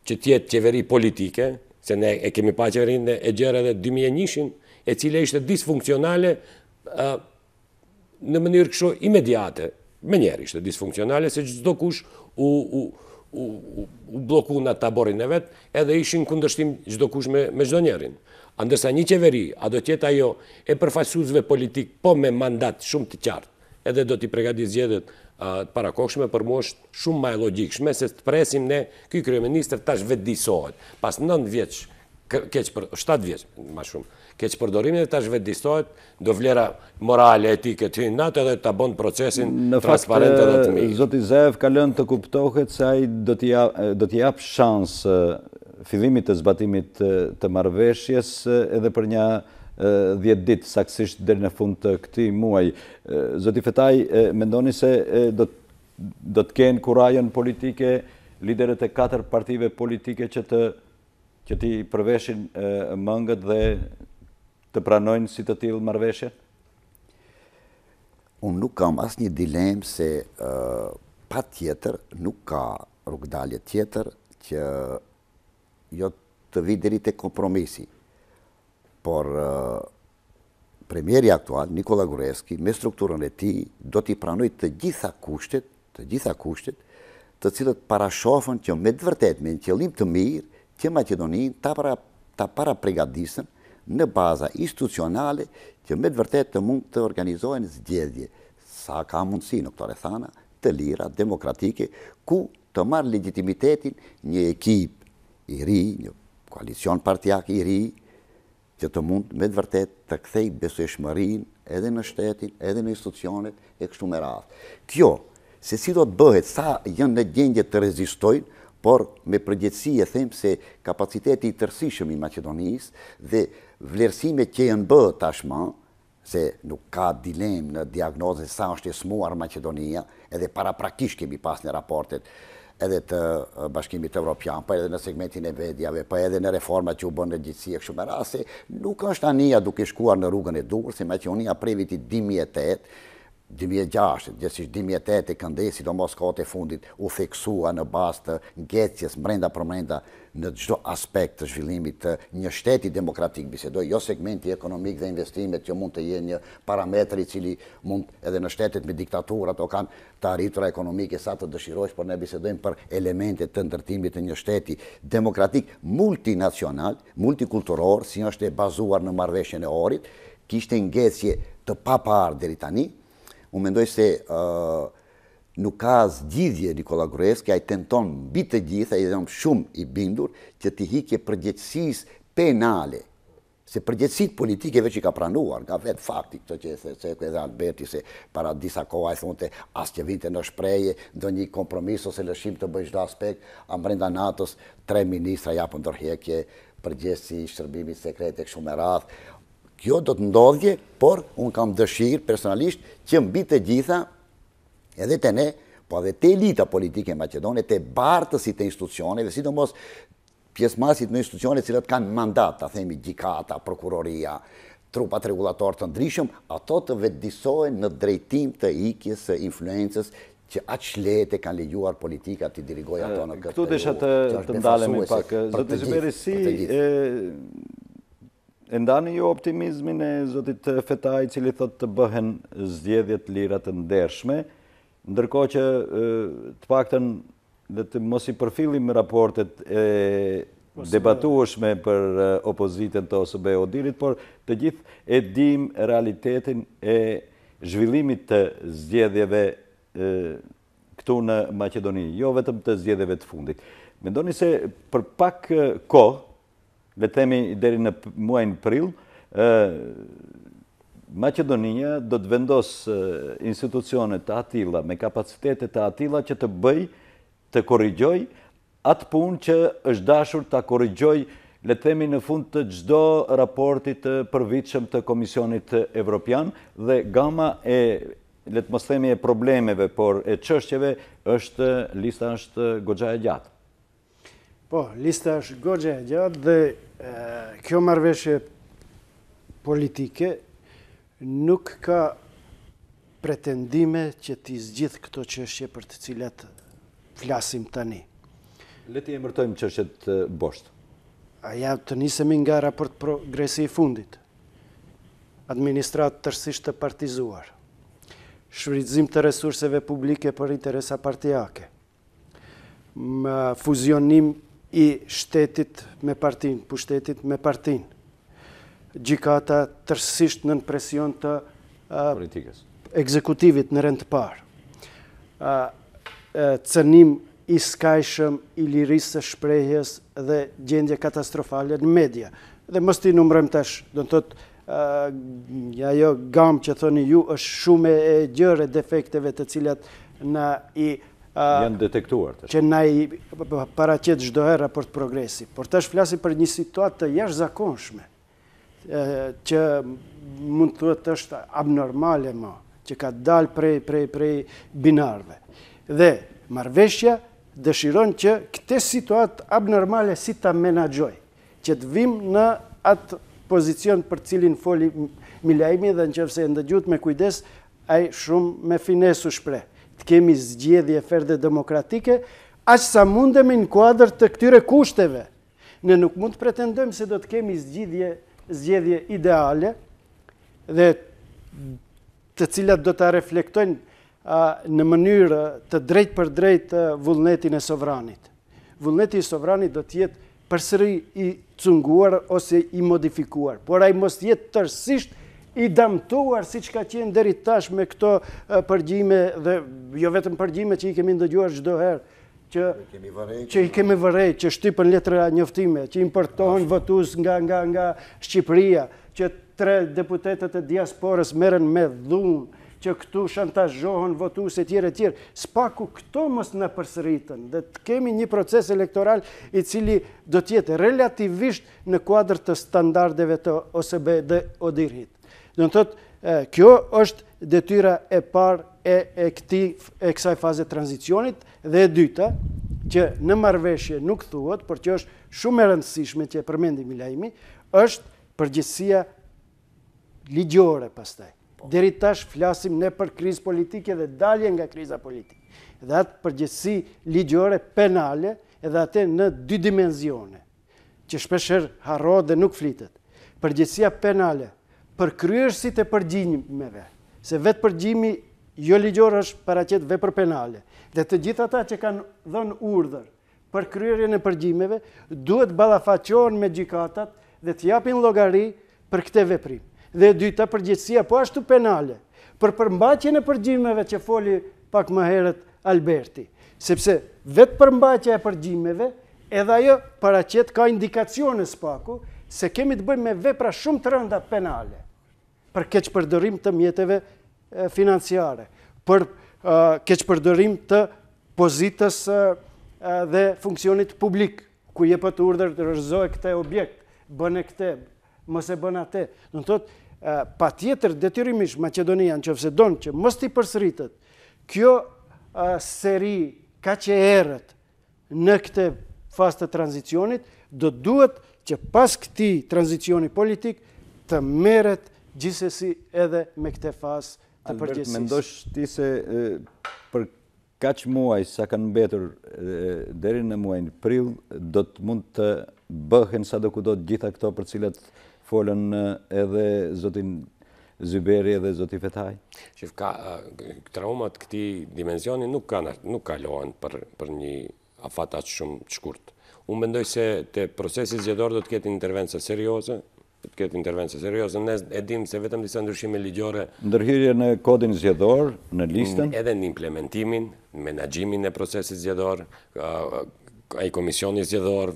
që tjetë qeveri politike, se ne e kemi pa qeverin e gjerë edhe 2001-shin, e cile ishte disfunkcionale në mënyrë kësho imediate, me njerë ishte disfunkcionale, se gjithë kush u, u, u, u bloku në taborin e vetë, edhe ishin këndërshtim gjithë kush me, me gjithë njerën. Andërsa një qeveri, a do tjetë ajo e përfasuzve politik, po me mandat shumë të qartë, edhe do t'i pregadi zgjedet të parakokshme, për mu është shumë ma e logikshme, se të presim ne, këj minister tash vetë disohet, pas 9 vjeqë, keqë për 7 vjeqë, ma shumë, keqë përdorimin dhe vetë shvedistohet do vlera morale e ti këtë hynë natë edhe ta bënd procesin transparent edhe të mirë. Zoti Zev, kalën të kuptohet se aj do t'i apë shansë fillimit të zbatimit të marveshjes edhe për një dhjetë ditë saksisht dhe në fund të këti muaj. Zoti Fetaj, mendoni se do t'kenë kurajën politike lideret e katër partive politike që të që ti përveshin mëngët dhe të pranojnë si të tjilë marveshjet? Unë nuk kam asë një dilemë se pa tjetër nuk ka rrugdalje tjetër që jo të videri të kompromisi. Por premjeri aktual, Nikola Gureski, me strukturën e ti, do t'i pranoj të gjitha kushtet, të gjitha kushtet, të cilët parashofën që me dëvërtet, me në qëllim të mirë, që Macedonin të para pregadisën, në baza institucionale që me të vërtet të mund të organizohen zgjedhje sa ka mundësi në këtore thana, të lira, demokratike, ku të marë legitimitetin një ekip i ri, një koalicion partijak i ri, që të mund me të vërtet të kthej besueshmërinë edhe në shtetin, edhe në institucionet e kështu me rath. Kjo, se si do të bëhet, sa janë në gjendje të rezistojnë, por me përgjithësi e them se kapaciteti i tërësishëm i Macedonisë dhe vlerësimet që e në tashmë, tashma, se nuk ka dilemë në diagnozës sa është e smuar Macedonia, edhe para praktisht kemi pas në raportet edhe të bashkimit të Europian, pa po edhe në segmentin e vedjave, pa po edhe në reforma që u bënë në gjithësia, kështu më rase, nuk është anija duke shkuar në rrugën e dur, se Macedonia prej viti 2008, 2006, gjithësish 2008 i këndej, si do mos kohët e fundit, u theksua në bas të ngecjes, mrenda për mrenda, në gjdo aspekt të zhvillimit të një shteti demokratik, bisedoj, jo segmenti ekonomik dhe investimet që mund të jenë një parametri cili mund edhe në shtetet me diktaturat o kanë të arritra ekonomike sa të dëshirojsh, por ne bisedojmë për elementet të ndërtimit të një shteti demokratik multinacional, multikulturor, si është e bazuar në marveshjën e orit, kishte ngecje të papar dhe tani, U mendoj se uh, nuk ka zgjidhje Nikola Gruevski, a i tenton bitë të gjitha, i dhe shumë i bindur, që t'i hikje përgjëtsis penale, se përgjëtsit politike veç i ka pranuar, nga vetë fakti, këto që se, se edhe Alberti, se para disa koha e thonë të asë që vinte në shpreje, ndo një kompromis ose lëshim të bëjshdo aspekt, a mërenda natës tre ministra japën dërhekje, përgjësi shërbimit sekret e kështu me radhë, kjo do të ndodhje, por unë kam dëshirë personalisht që mbi të gjitha, edhe të ne, po edhe të elita politike e Macedonit, të bartësit e institucioneve, si të mos pjesmasit në institucione cilat kanë mandat, të themi gjikata, prokuroria, trupat regulator të ndryshëm, ato të vetëdisojnë në drejtim të ikjes e influencës që aq e kanë lejuar politika të dirigojë ato në eh, këtë. Këtu desha eh, të të ndalemi pak zotë Zberi si E ndani ju optimizmin e zotit Fetaj, cili thot të bëhen zdjedhjet lirat të ndershme, ndërko që të pakten dhe të mos i përfilim raportet e debatueshme për opozitën të OSB Odirit, por të gjithë e dim realitetin e zhvillimit të zgjedhjeve këtu në Macedoni, jo vetëm të zgjedhjeve të fundit. Mendoni se për pak kohë, le themi deri në muajin prill, ë, do të vendos institucione të atilla me kapacitetet atila, atilla që të bëj të korrigjoj atë punë që është dashur ta korrigjoj let themi në fund të çdo raportit të përvjetshëm të Komisionit Evropian dhe gama e let mos themi e problemeve, por e çështjeve është lista është goxha e gjatë. Po, lista është gogje e gjatë dhe kjo marveshje politike nuk ka pretendime që t'i zgjithë këto qështje për të cilat flasim tani. Leti e mërtojmë qështje të boshtë. A ja të nisemi nga raport progresi i fundit, administratë tërsisht të partizuar, shvrizim të resurseve publike për interesa partijake, fuzionim i shtetit me partin, pushtetit me partin. Gjikata tërsisht në në presion të ekzekutivit në rëndë parë. Cënim i skajshëm i lirisë shprejhjes dhe gjendje katastrofale në media. Dhe mështi numërëm tash, do në tëtë, ja jo gamë që thoni ju, është shume e gjëre defekteve të cilat në i shumë, janë detektuar të shë. Që na para qëtë gjdoherë raport progresi. Por të flasi për një situatë të jash zakonshme, që mund të të është abnormale ma, që ka dalë prej, prej, prej binarve. Dhe marveshja dëshiron që këte situatë abnormale si ta menagjoj, që të vim në atë pozicion për cilin foli milajmi dhe në qëfëse e ndëgjut me kujdes, ai shumë me finesu shprej të kemi zgjedhje ferde demokratike, ashtë sa mundemi në kuadrë të këtyre kushteve. Ne nuk mund të pretendojmë se do të kemi zgjedhje ideale dhe të cilat do të reflektojnë në mënyrë të drejt për drejt vullnetin e sovranit. Vullnetin e sovranit do të jetë përsëri i cunguar ose i modifikuar, por ai mos jetë tërsisht i damtuar si që ka qenë deri tash me këto përgjime dhe jo vetëm përgjime që i kemi ndëgjuar gjdo herë, që i kemi, kemi që shtypën letra njëftime, që importohen votus nga, nga, nga Shqipëria, që tre deputetet e diasporës meren me dhunë, që këtu shantazhohen votus e tjere tjere, spaku këto mos në përsëritën, dhe të kemi një proces elektoral i cili do tjetë relativisht në kuadrë të standardeve të OSB dhe Odirhit. Dhe në të kjo është detyra e par e kësaj faze transicionit dhe e dyta, që në marveshje nuk thuhet, për që është shumë e rëndësishme që e përmendim i lajmi, është përgjësia ligjore pastaj. Po. Deri tash flasim ne për krizë politike dhe dalje nga kriza politike. Dhe atë përgjësi ligjore penale edhe atë në dy dimenzione, që shpesher haro dhe nuk flitet. Përgjësia penale për kryërësit e përgjimeve, se vetë përgjimi jo ligjor është para qëtë vepër penale, dhe të gjitha ta që kanë dhënë urdhër për kryërën e përgjimeve, duhet balafaqohen me gjikatat dhe të japin logari për këte veprim. Dhe dyta përgjithsia, po ashtu penale, për përmbaqen e përgjimeve që foli pak më herët Alberti, sepse vetë përmbaqja e përgjimeve edhe ajo para qëtë ka indikacione spaku, se kemi të bëjmë me vepra shumë të rënda penale për keq përdërim të mjeteve financiare, për keq përdërim të pozitës dhe funksionit publik, ku je për të urder të rëzohet këte objekt, bëne këte, mëse bëna atë. Në të të pa tjetër detyrimish Macedonian që fse donë që mës t'i përsëritët, kjo seri ka që erët në këte fast të tranzicionit, do duhet që pas këti tranzicioni politik të meret gjithsesi edhe me këtë fazë të përgjithësisë. Albert, mendosh ti se për kaç muaj sa kanë mbetur deri në muajin prill do të mund të bëhen sa do kudo të gjitha këto për cilat folën edhe zotin Zyberi edhe zotin Fetaj. Shef ka traumat këti dimensioni nuk kanë nuk kalohen për për një afat aq shumë të shkurt. Unë mendoj se te procesi zgjedhor do të ketë intervenca serioze, këtë intervencë seriosë, në edhim se vetëm disa ndryshime ligjore... Ndërhyrje në kodin zjedhor, në listën... Edhe në implementimin, në menagjimin e procesit zjedhor, e komisioni zjedhor,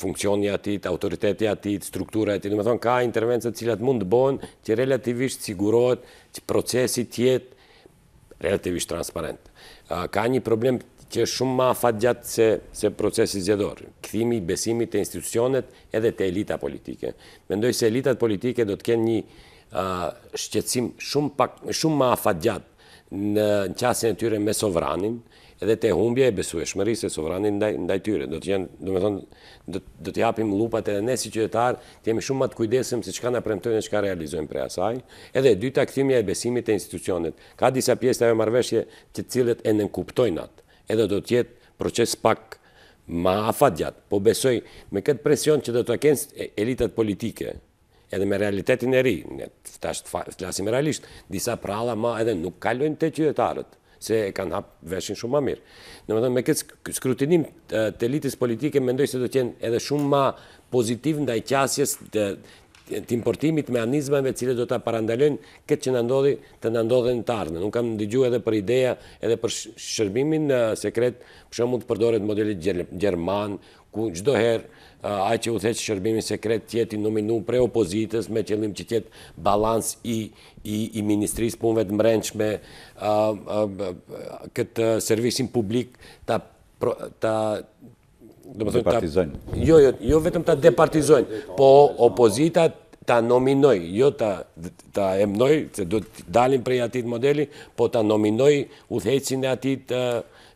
funksioni atit, autoriteti atit, struktura atit, në më thonë, ka intervencët cilat mund të bojnë që relativisht sigurohet që procesit jetë relativisht transparent. Ka një problem që është shumë ma afat gjatë se, se procesi zjedorë. Këthimi i besimit të institucionet edhe të elita politike. Mendoj se elitat politike do të kënë një uh, shqecim shumë, pak, shumë ma afat gjatë në qasin e tyre me sovranin, edhe të humbje e besu e shmëri se sovranin ndaj, ndaj tyre. Do të jenë, do me thonë, do, do të japim lupat edhe ne si qytetar të jemi shumë ma të kujdesim se qka në premtojnë e qka realizojnë prea saj. Edhe dyta këthimja e besimit e institucionet. Ka disa pjesë të ajo marveshje që cilët e nënkuptojnë atë edhe do tjetë proces pak ma afadjat, po besoj me këtë presion që do të kënë elitet politike, edhe me realitetin e ri, në të lasim realisht, disa prala ma edhe nuk kalojnë të qytetarët, se e kanë hapë veshin shumë ma mirë. Në më me këtë skrutinim të elitis politike, mendoj se do tjenë edhe shumë ma pozitiv ndaj qasjes të të importimit me anizmeve cilët do të parandalen këtë që nëndodhi të nëndodhen të ardhme. Nuk kam ndigju edhe për ideja edhe për shërbimin në sekret për shumë mund të përdoret modelit Gjerman, ku gjdo herë që u theqë shërbimin sekret tjeti nominu pre opozitës me qëllim që tjetë balans i ministrisë punve të mrençme këtë servisin publik të departizojnë. Jo, jo, jo vetëm të departizojnë, po opozitat ta nominoj, jo ta emnoj, se do të dalin prej atit modeli, po ta nominoj uthecin e atit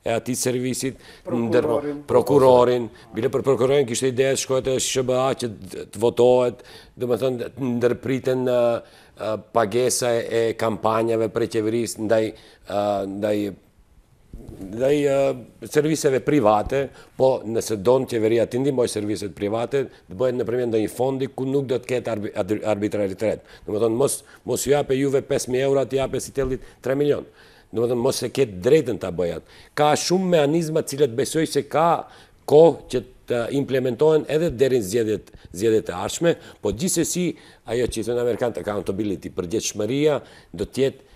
e ati servisit, prokurorin, bile për prokurorin kështë ideja shkojt e shëbëa që të votohet, dhe më thënë, të ndërpritën pagesa e kampanjave për qeveris ndaj dhe i serviseve private, po nëse donë qeveria të ndimoj serviset private, të bëhet në përmjën dhe një fondi ku nuk do të ketë arbitraritret. Në më thonë, mos ju ape juve 5.000 euro, ati ape si tëllit 3 milion. Në më thonë, mos se ketë drejten të bëjat. Ka shumë mehanizma cilët besoj se ka kohë që të implementohen edhe derin zjedet e arshme, po gjithës e si, ajo që i thënë Amerikan të accountability për gjithë shmëria, do tjetë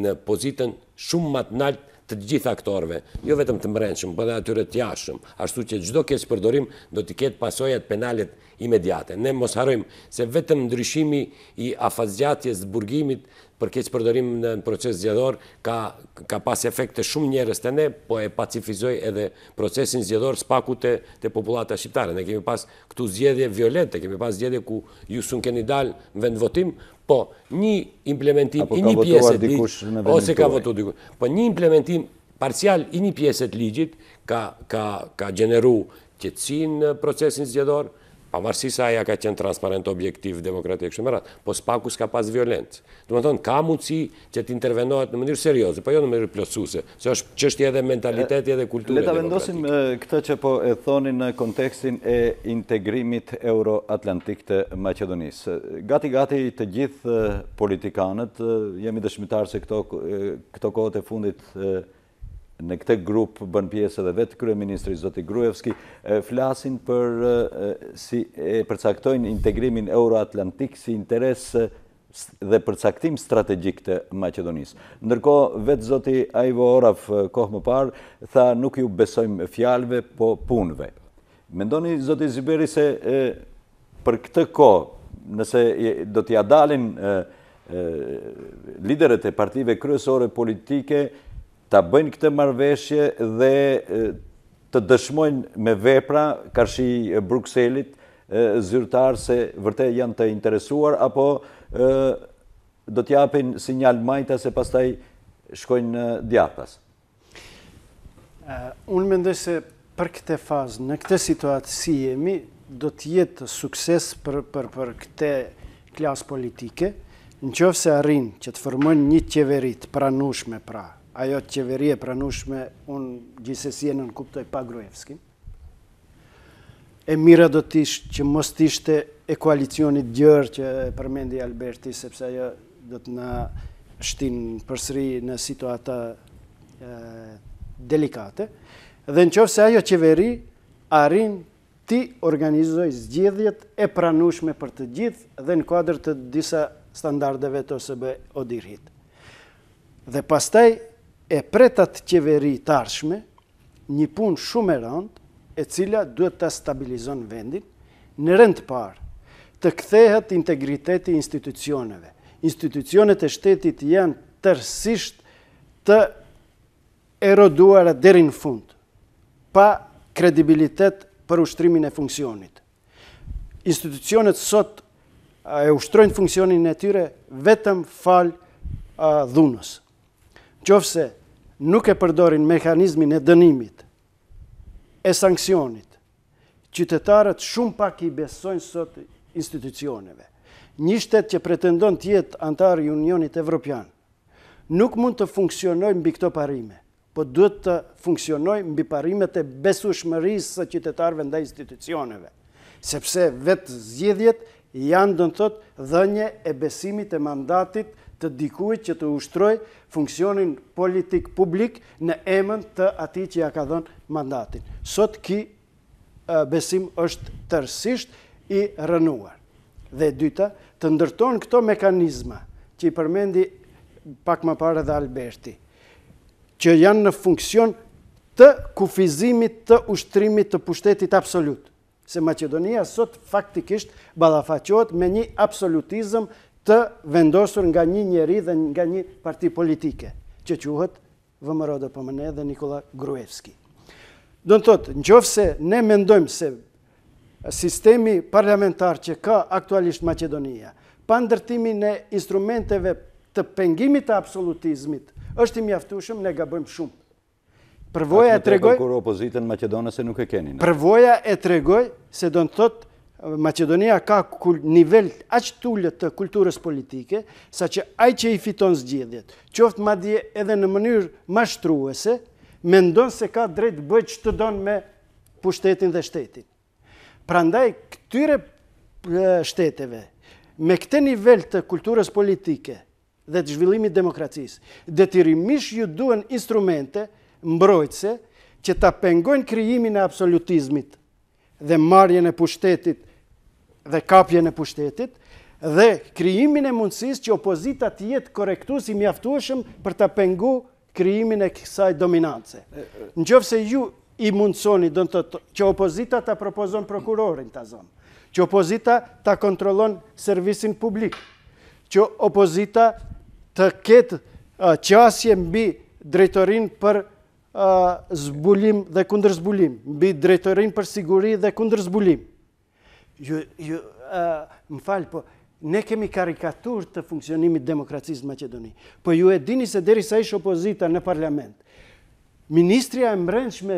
në pozitën shumë matë naltë të gjithë aktorëve, jo vetëm të mbrëmshëm, por edhe atyre të jashtëm, ashtu që çdo kesh përdorim do të ketë pasojat penale imediate. Ne mos harrojmë se vetëm ndryshimi i afazgjatjes burgimit për keqë përdorim në proces zjedhor, ka pas efekte shumë njerës të ne, po e pacifizoj edhe procesin zjedhor spaku të populata shqiptare. Ne kemi pas këtu zjedhje violente, kemi pas zjedhje ku ju sun keni dalë në vend votim, po një implementim i një pjeset ligjit, ose ka votu dikush, po një implementim parcial i një pjeset ligjit ka gjeneru qëtësin procesin zjedhorë, pa marësi sa aja ka qenë transparent, objektiv, demokratik, kështë mëra, po s'paku s'ka pas violent. Dhe më tonë, ka mundësi që t'intervenohet në mënyrë seriose, po jo në mënyrë plësuse, se është qështje edhe mentaliteti edhe kulturë demokratik. Leta vendosim këtë që po e thoni në kontekstin e integrimit euro-atlantik të Macedonisë. Gati-gati të gjithë politikanët, jemi dëshmitarë se këto kohët e fundit në këtë grupë bën pjesë edhe vetë Krye Ministri Zoti Grujevski, flasin për si e përcaktojnë integrimin euro-atlantik si interes dhe përcaktim strategjik të Macedonisë. Ndërko, vetë Zoti Aivo Oraf kohë më parë, tha nuk ju besojmë fjalëve, po punve. Mendoni, Zoti Ziberi, se për këtë ko, nëse do t'ja dalin liderët e partive kryesore politike, të bëjnë këtë marveshje dhe të dëshmojnë me vepra kërshi Bruxellit zyrtarë se vërte janë të interesuar, apo do t'japin sinjal majta se pas taj shkojnë në Unë mendoj se për këte fazë, në këte situatë si jemi, do t'jetë sukses për këte klasë politike, në qofë se arrinë që të formojnë një tjeverit pra nushme pra, ajo të e pranushme, unë gjithësësi e nënkuptoj kuptoj pa Gruevski. E mira do të që mos të ishte e koalicionit gjërë që përmendi Alberti, sepse ajo do të në shtinë përsri në situata delikate. Dhe në qovë se ajo qeveri arin ti organizoj zgjidhjet e pranushme për të gjithë dhe në kuadrë të disa standardeve të së bëjë odirhit. Dhe pastaj, e pretat qeveri të arshme, një punë shumë e rëndë, e cila duhet të stabilizon vendin, në rënd parë, të kthehet integriteti institucioneve. Institucionet e shtetit janë tërsisht të eroduara derin fund, pa kredibilitet për ushtrimin e funksionit. Institucionet sot e ushtrojnë funksionin e tyre vetëm falë dhunës. Gjovse nuk e përdorin mekanizmin e dënimit, e sankcionit, qytetarët shumë pak i besojnë sot institucioneve. Një shtet që pretendon të jetë antarë i Unionit Evropian, nuk mund të funksionoj mbi këto parime, po duhet të funksionoj mbi parimet e besu shmërisë së qytetarëve nda institucioneve, sepse vetë zjedhjet janë dënë dhënje e besimit e mandatit të dikujt që të ushtroj funksionin politik publik në emën të ati që ja ka dhënë mandatin. Sot ki besim është tërsisht i rënuar. Dhe dyta, të ndërton këto mekanizma që i përmendi pak më pare dhe Alberti, që janë në funksion të kufizimit të ushtrimit të pushtetit absolut. Se Macedonia sot faktikisht balafacot me një absolutizm të vendosur nga një njeri dhe nga një parti politike, që quhet Vëmëro dhe Pëmëne dhe Nikola Gruevski. Do në thotë, në qofë se ne mendojmë se sistemi parlamentar që ka aktualisht Macedonia, pa ndërtimi në instrumenteve të pengimit të absolutizmit, është i mjaftushëm, ne ga bëjmë shumë. Përvoja e tregoj... Përvoja e tregoj se do në thotë Macedonia ka nivel aq tullet të kulturës politike sa që aj që i fiton zgjidhjet qoftë madje edhe në mënyrë ma shtruese, me ndonë se ka drejt bëjt që të donë me pushtetin dhe shtetin. Pra ndaj, këtyre shteteve, me këte nivel të kulturës politike dhe të zhvillimit demokracisë, dhe të ju duen instrumente mbrojtse që ta pengojnë krijimin e absolutizmit dhe marjen e pushtetit dhe kapje në pushtetit, dhe krijimin e mundësis që opozita të jetë korektu si mjaftuashëm për të pengu krijimin e kësaj dominance. Në gjofë se ju i mundësoni, që opozita të propozon prokurorin të zonë, që opozita të kontrolon servisin publik, që opozita të ketë qasje mbi drejtorin për zbulim dhe kundër zbulim, mbi drejtorin për siguri dhe kundër zbulim më falë, po, ne kemi karikatur të funksionimit demokracisë në Macedoni. Po ju e dini se deri sa ishë opozita në parlament, Ministria e Mbrenshme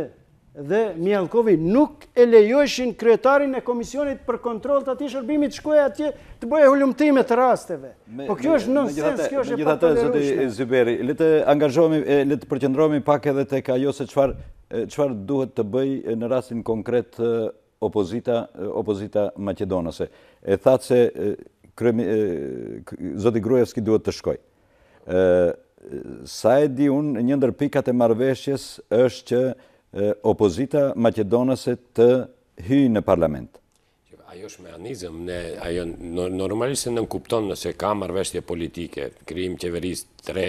dhe Mjalkovi nuk e lejojshin kretarin e Komisionit për kontrol të ati shërbimit shkoj atje të bëjë hullumtime të rasteve. Po kjo është nënsens, kjo është e patëllerushme. Në gjitha të zëti Zyberi, letë angazhomi, letë pak edhe të ka jo se qëfar duhet të bëjë në rastin konkret opozita, opozita Macedonase. E tha se Zoti Grujevski duhet të shkoj. sa e di unë, një ndër pikat e marveshjes është që opozita Macedonase të hyjë në parlament. Ajo është me anizëm, normalisht se në nënkuptonë nëse ka marveshtje politike, krim qeveris tre,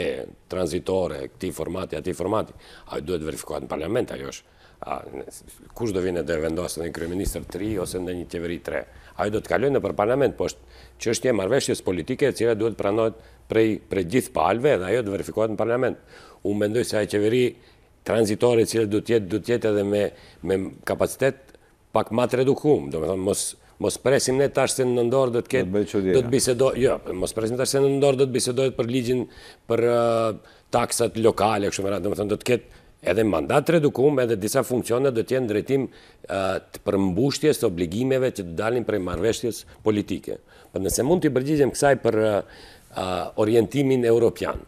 transitore, këti formati, ati formati, ajo duhet verifikohet në parlament, ajo është. Kus do vine dhe vendosë në një kryeministr tri ose në një qeveri tre? Ajo do të kaloj në për parlament, po është që është një marveshtjes politike, cire duhet pranojt prej gjithë palve dhe ajo të verifikohet në parlament. Unë mendoj se ajo qeveri transitore, cire duhet jetë edhe me kapacitet, pak ma të redukum, do me thonë, mos presim ne tash se në nëndorë do të ketë... do të bëjë Jo, mos presim tash se në nëndorë dhe të bisedohet për ligjin për uh, taksat lokale, kështu më ratë, dhe të ketë edhe mandat të redukum, edhe disa funksione dhe të jenë drejtim uh, të përmbushjes të obligimeve që të dalin për marveshtjes politike. Për nëse mund të i kësaj për uh, orientimin europian.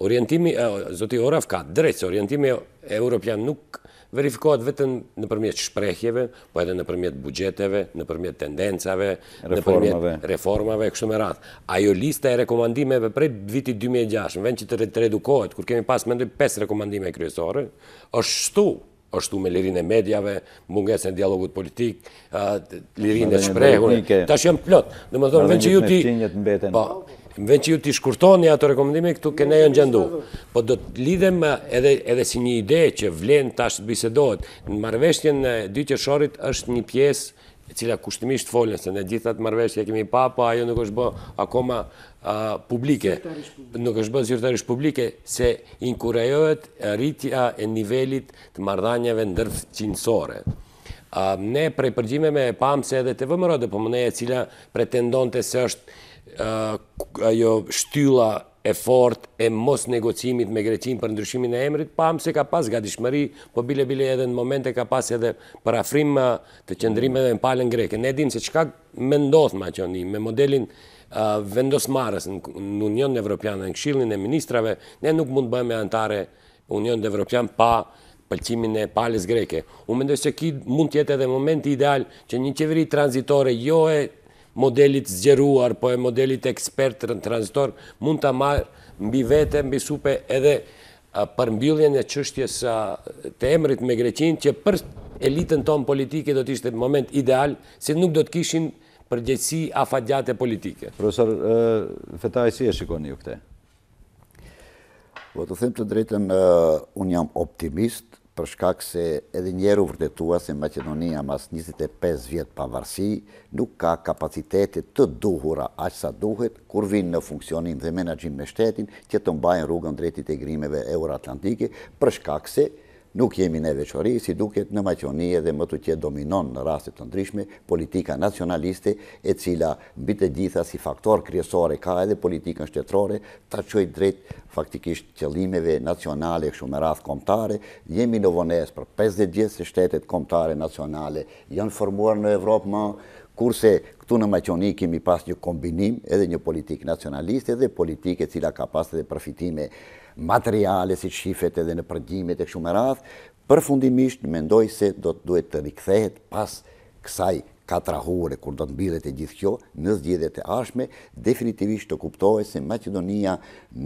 Orientimi, zoti Oraf ka drejtë, orientimi europian nuk... nuk verifikohet vetën në përmjet shprejhjeve, po edhe në përmjet bugjeteve, në përmjet tendencave, në përmjet reformave, kështu me ratë. Ajo lista e rekomandimeve prej viti 2006, në vend që të redukohet, kur kemi pas mendoj 5 rekomandime kryesore, është shtu, është tu me lirin e medjave, munges e dialogut politik, lirin e shprehun, ta shë jam plot. Në më vend që ju ti... Në vend që ju t'i shkurtoni ato rekomendime, këtu këne e në gjendu. Po do t'lidhem eh, edhe si një ide që vlen t'asht bisedohet. Në marveshtje në dy që shorit është një piesë e cila kushtimisht folën, se në gjithat marveshtje kemi pa, po ajo nuk është bë akoma publike. Nuk është bë zyrtarish publike, se inkurajohet rritja e nivelit të mardhanjave në qinsore. Ne prej përgjime me pamëse edhe të vëmërode, po e cila pretendon të është ajo shtylla e fort e mos negocimit me Greqin për ndryshimin e emrit, pa se ka pas gatishmëri, po bile bile edhe në momente ka pas edhe për afrim të qëndrimeve në palën greke. Ne dim se çka ndodhë ma qoni me modelin uh, vendosmarrës në Union Evropiane, në kshilin e Ministrave, ne nuk mund e antare Union Evropian pa pëlqimin e palës greke. U mendoj se ki mund të jetë edhe momenti ideal që një qeveri tranzitore jo e modelit zgjeruar, po e modelit ekspert të në transitor, mund të marë mbi vete, mbi supe edhe për e qështjes të emrit me Greqin, që për elitën tonë politike do t'ishtë ishte moment ideal, se nuk do t'kishin përgjëtësi a fatjate politike. Profesor, fetaj si e shikoni ju këte? Vë po të them të drejten, unë jam optimistë, për shkak se edhe njeru vërdetua se Macedonia mas 25 vjetë Varsi, nuk ka kapacitetit të duhura aqë sa duhet kur vinë në funksionim dhe menagjim me shtetin që të mbajnë rrugën drejt integrimeve euroatlantike për shkak se nuk jemi në veçori, si duket në maqionie dhe më të që dominon në rastit të ndryshme politika nacionaliste e cila mbite gjitha si faktor kryesore ka edhe politikën shtetrore, ta qoj drejt faktikisht qëllimeve nacionale e shumë rath komptare, jemi në vones për 50 gjithë se shtetet komptare nacionale janë formuar në Evropë më, kurse këtu në Maqoni kemi pas një kombinim edhe një politikë nacionaliste dhe politikë e cila ka pas edhe përfitime materiale si qifet edhe në përgjimit e këshumë e radhë, përfundimisht mendoj se do të duhet të rikthehet pas kësaj 4 ore, kur do të mbidhet e gjithë kjo, në zgjedhjet e ashme, definitivisht të kuptohet se Macedonia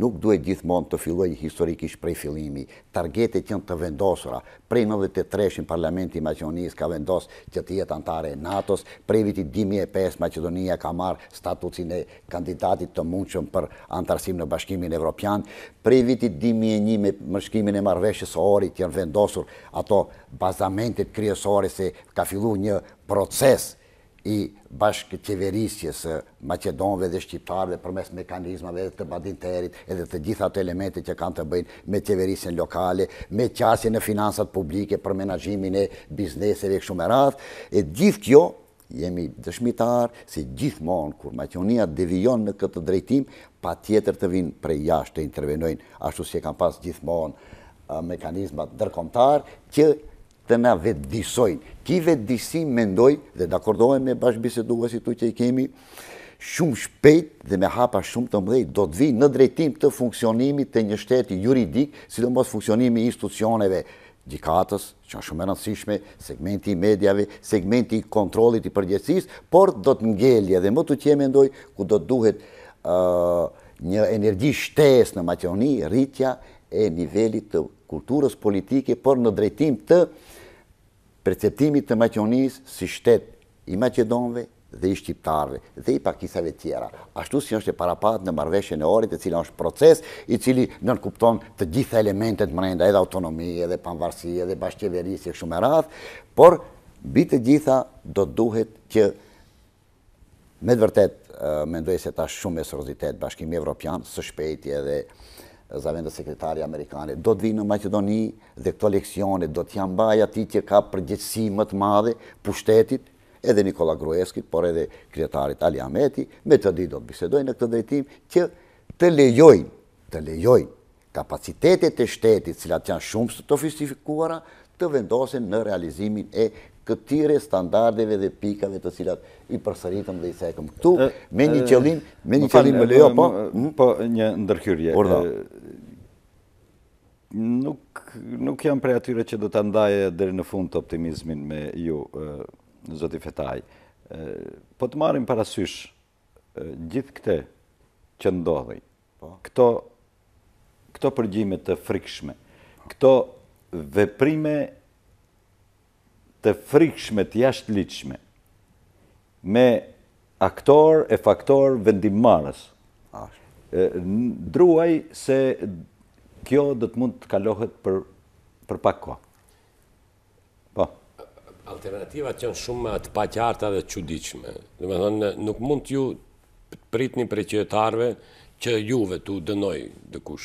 nuk duhet gjithmonë të filloj historikisht prej filimi. Targetet që në të vendosura, prej 93-shin parlamenti Macedonis ka vendos që të jetë antare e Natos, prej viti 2005 Macedonia ka marë statucin e kandidatit të mundshëm për antarësim në bashkimin evropian, prej viti 2001 me mëshkimin e marveshës ori, që vendosur ato bazamentet kryesore se ka fillu një proces i bashkë qeverisjes e Macedonve dhe Shqiptarve për mes të dhe të badinterit edhe të gjitha të elemente që kanë të bëjnë me qeverisjen lokale, me qasje në finansat publike për menajimin e bizneseve e kështu me E gjithë kjo, jemi dëshmitar, si gjithmonë kur Macedonia devijon në këtë drejtim, pa tjetër të vinë prej jashtë të intervenojnë, ashtu si e kam pas gjithmonë mekanizmat dërkomtar, që të na vetëdisojnë. Ki vetëdisi mendoj dhe dhe akordohen me bashkëbiseduva si tu që i kemi, shumë shpejt dhe me hapa shumë të mdhej, do të vi në drejtim të funksionimit të një shteti juridik, si do mos funksionimi institucioneve gjikatës, që është shumë e nësishme, segmenti i medjave, segmenti i kontrolit i përgjësis, por do të ngelje dhe më të tje mendoj ku do të duhet një energji shtes në Macedoni, rritja e nivelit të kulturës politike, por në drejtim të perceptimit të Macionis si shtetë i maqedonve dhe i Shqiptarve dhe i Pakisave tjera. Ashtu si është e parapat në marveshje në orit e cila është proces i cili nërkupton të gjitha elementet mrenda edhe autonomi, edhe panvarsie, edhe bashkjeveri, si shumë e rath, por bitë gjitha do të duhet që me dëvërtet me se ta shumë e sërozitet bashkimi evropian së shpejti edhe za sekretari Amerikane, Do të vinë në Macedoni dhe këto leksionit do të janë baj ati që ka përgjëtsi më të madhe pushtetit edhe Nikola Grueskit, por edhe kretarit Ali Ameti, me të di do të bisedojnë në këtë drejtim që të lejojnë, të lejojnë kapacitetet e shtetit cilat janë shumës të ofistifikuara të vendosin në realizimin e këtire standardeve dhe pikave të cilat i përsëritëm dhe i sekëm. Këtu, me një qëllim, me një qëllim më lejo, po? Hmm? Po, një ndërkyrje. Urdo. Nuk, nuk jam prej atyre që do të ndaje dhe në fund të optimizmin me ju, Zoti Fetaj. Po të marim parasysh gjithë këte që ndodhej, po. këto, këto përgjime të frikshme, këto veprime të frikshme, të jashtë liqshme, me aktor e faktor vendimarës. Druaj se kjo do të mund të kalohet për, për pak kohë Po. Alternativa që në shumë të paqarta dhe të qudichme. me thonë, nuk mund t'ju pritni për qëtarve, që juve të dënoj dëkush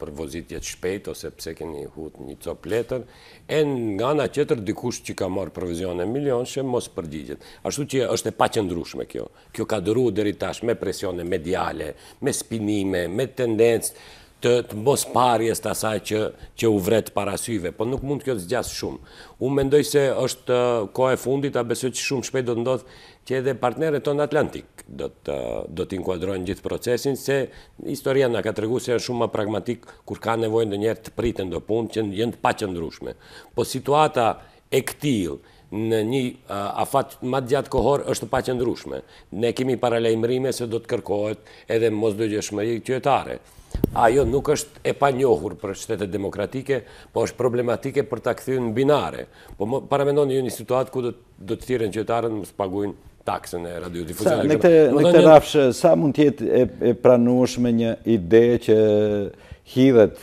për vozitjet shpejt, ose pse keni hut një cop letër, e nga nga qëtër dëkush që ka marë provizion e milion, që mos përgjigjet. Ashtu që është e pa qëndrushme kjo. Kjo ka dëru dëri tash me presione mediale, me spinime, me tendencë, të mbos parjes të asaj që u vretë parasyve, po nuk mund kjo të zgjasë shumë. Unë mendoj se është kohë e fundit, a besoj që shumë shpejt do të ndodhë që edhe partnerët tonë Atlantik do të inkuadrojnë gjithë procesin, se historia na ka të regu se shumë ma pragmatik kur ka nevojnë ndonjëherë njerë të pritën do punë që janë të pa qëndrushme. Po situata e këtilë, në një afat ma gjatë kohor është pa qëndrushme. Ne kemi paralejmërime se do të kërkohet edhe mos do gjëshmëri qëtare. Ajo nuk është e pa njohur për shtetet demokratike, po është problematike për të akthyën binare. Po paramendoni ju një situatë ku do të tjiren qëtaren më spaguinë taksën e radiodifuzionit. Në këte rafshë, sa mund tjetë e pranushme një ide që hidhet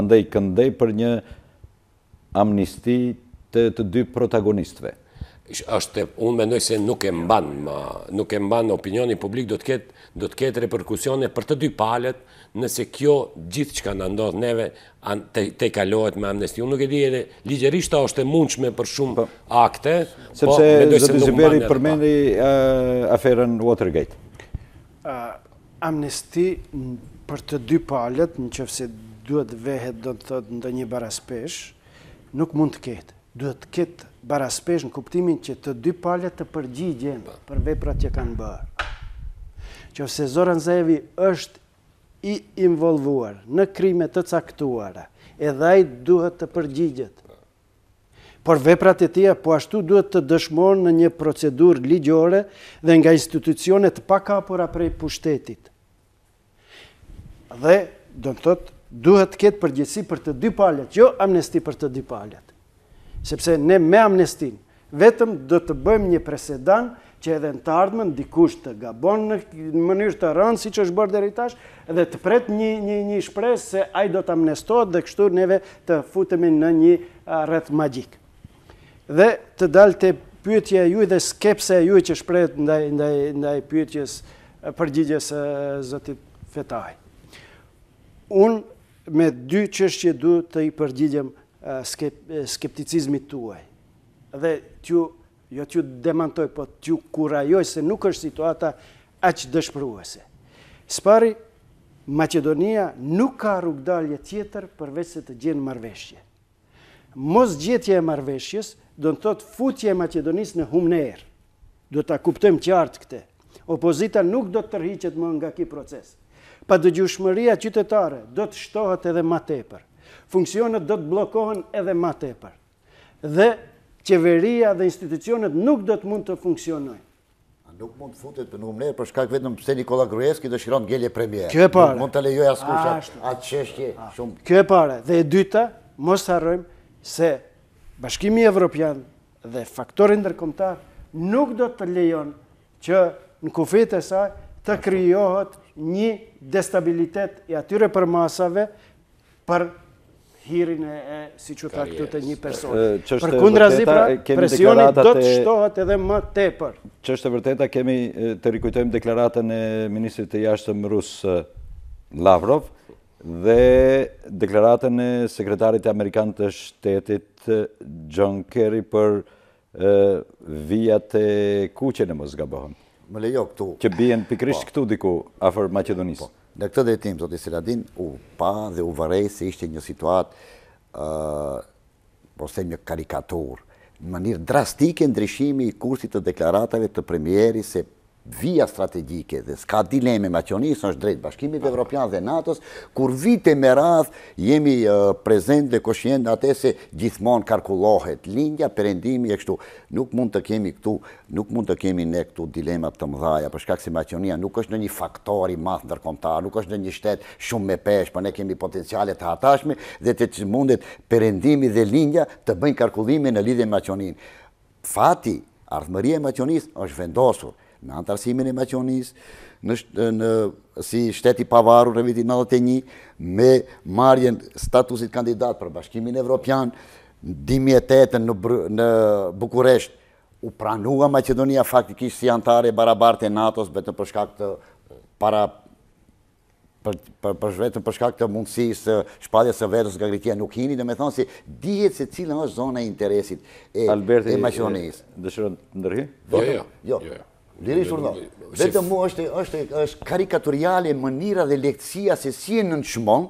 andej këndej për një amnistit të dy protagonistve? Unë mendoj se nuk e mban, nuk e mban opinioni publik, do të ketë reperkusione për të dy palet, nëse kjo gjithë që kanë ndodhë neve te kalohet me amnesti. Unë nuk e di edhe, ligjerishta është e mundshme për shumë po. akte, po, sepse Zëtë Ziberi përmendi eh, aferën Watergate. Eh, amnesti për të dy palet, në qëfëse duhet vehet, do të thotë, në një baraspesh, nuk mund të ketë duhet të ketë baraspesh në kuptimin që të dy palet të përgjigjen për veprat që kanë bërë. Që ose Zoran Zevi është i involvuar në krime të caktuara, edhe ai duhet të përgjigjet. Por veprat e tia po ashtu duhet të dëshmon në një procedur ligjore dhe nga institucionet pa kapura prej pushtetit. Dhe, do në thot, duhet të ketë përgjithsi për të dy palet, jo amnesti për të dy palet sepse ne me amnestin, vetëm dhe të bëjmë një presedan që edhe në të ardhme në dikush të gabon në mënyrë të rëndë si që është bërë dhe rritash, edhe të pret një, një, një shpres se aj do të amnestot dhe kështu neve të futemi në një rrët magjik. Dhe të dalë të pyetje ju dhe skepse ju që shpret ndaj, ndaj, ndaj pyetjes përgjigjes e, zëtit fetaj. Unë me dy qështje du të i përgjigjem përgjigjem skepticizmi të uaj. Dhe t'ju, jo t'ju demantoj, po t'ju kurajoj se nuk është situata aqë që dëshpëruese. Spari, Macedonia nuk ka rrugdalje tjetër përveç se të gjenë marveshje. Mos gjetje e marveshjes do në thotë futje e Macedonis në humë në erë. Do t'a kuptëm qartë këte. Opozita nuk do të tërhiqet më nga ki proces. Pa dëgjushmëria qytetare do të shtohet edhe ma tepër funksionet do të blokohen edhe ma tepër. Dhe qeveria dhe institucionet nuk do të mund të funksionojnë. Nuk mund të futet për numre për shkak vetëm pse Nikola Grujeski dëshiron shiron gjelje premier. Kjo e pare. Nuk mund të lejoj askush atë atë çështje shumë. Kjo e pare. Dhe e dyta, mos harrojmë se Bashkimi Evropian dhe faktori ndërkombëtar nuk do të lejon që në kufit e saj të krijohet një destabilitet i atyre për masave për hirin e, si që ta këtë të një person. Për kundra zipra, presionit do të shtohat edhe më tepër. Që është e vërteta, kemi të rikujtojmë deklaratën e Ministrit të jashtëm Rus Lavrov dhe deklaratën e sekretarit e Amerikanë të shtetit John Kerry për e, vijat e kuqe në Mosgabohën. Më lejo këtu. Që bijen pikrisht po. këtu diku, afer Macedonisë. Po. Në këtë drejtim, zoti Seladin u pa dhe u vërej se ishte një situatë uh, po se një karikaturë, në mënirë drastike ndryshimi i kursit të deklaratave të premieri se vija strategike dhe s'ka dileme ma është drejtë bashkimit e Evropian dhe Natos, kur vite me radhë jemi prezent dhe koshien në atese gjithmonë karkulohet lindja, përendimi e kështu. Nuk mund të kemi këtu, nuk mund të kemi ne këtu dilemat të mëdhaja, përshka kësi se që nuk është në një faktori math nërkomtar, nuk është në një shtetë shumë me pesh, për ne kemi potencialet të dhe të që mundet përendimi dhe lindja të bëjnë karkullime në lidhje ma Fati, ardhëmëri e është vendosur në antarësimin e Maqionis, në, si shteti pavaru në viti 91, me marjen statusit kandidat për bashkimin evropian, në 2008 në, në Bukuresht, u pranua Macedonia faktikisht si antare barabarte NATO-s, betë përshkak të para për, për, për për shkak të mundësisë të shpalljes së vetës nga Greqia nuk hini, domethënë si dihet se cilën është zona e interesit e Alberti e Dëshiron të ndërhyj? Jo. jo. jo. jo, jo. Liri Shurdo, vetëm mu është, është, është karikaturiale mënira dhe lekësia se si e nënshmon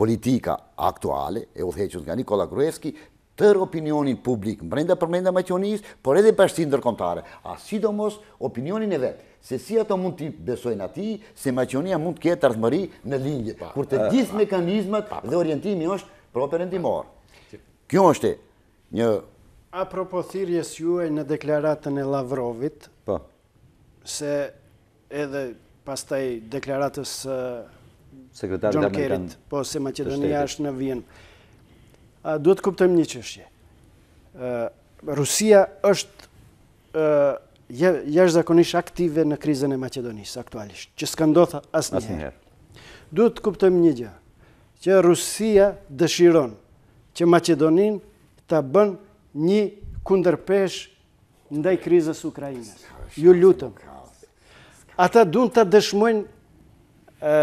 politika aktuale, e u theqës nga Nikola Gruevski, tërë opinionin publik, mbrenda përmenda maqionis, por edhe shtinë dërkomtare, a sidomos opinionin e vetë, se si ato mund t'i besojnë ati, se maqionia mund t'ke të ardhëmëri në lingje, kur të eh, gjithë mekanizmat dhe orientimi është proper endimor. Kjo është një Apropo thirjes juaj në deklaratën e Lavrovit, po. se edhe pastaj deklaratës John Kerit, po se Macedonia është në vjenë, duhet kuptojmë një qështje. Rusia është jash zakonisht aktive në krizën e Macedonisë, aktualisht, që s'ka ndodhë asë njëherë. Duhet të një gjë, që Rusia dëshiron që Macedonin të bënë një kundërpesh ndaj krizës Ukrajinës. Ju lutëm. Ata dun të dëshmojnë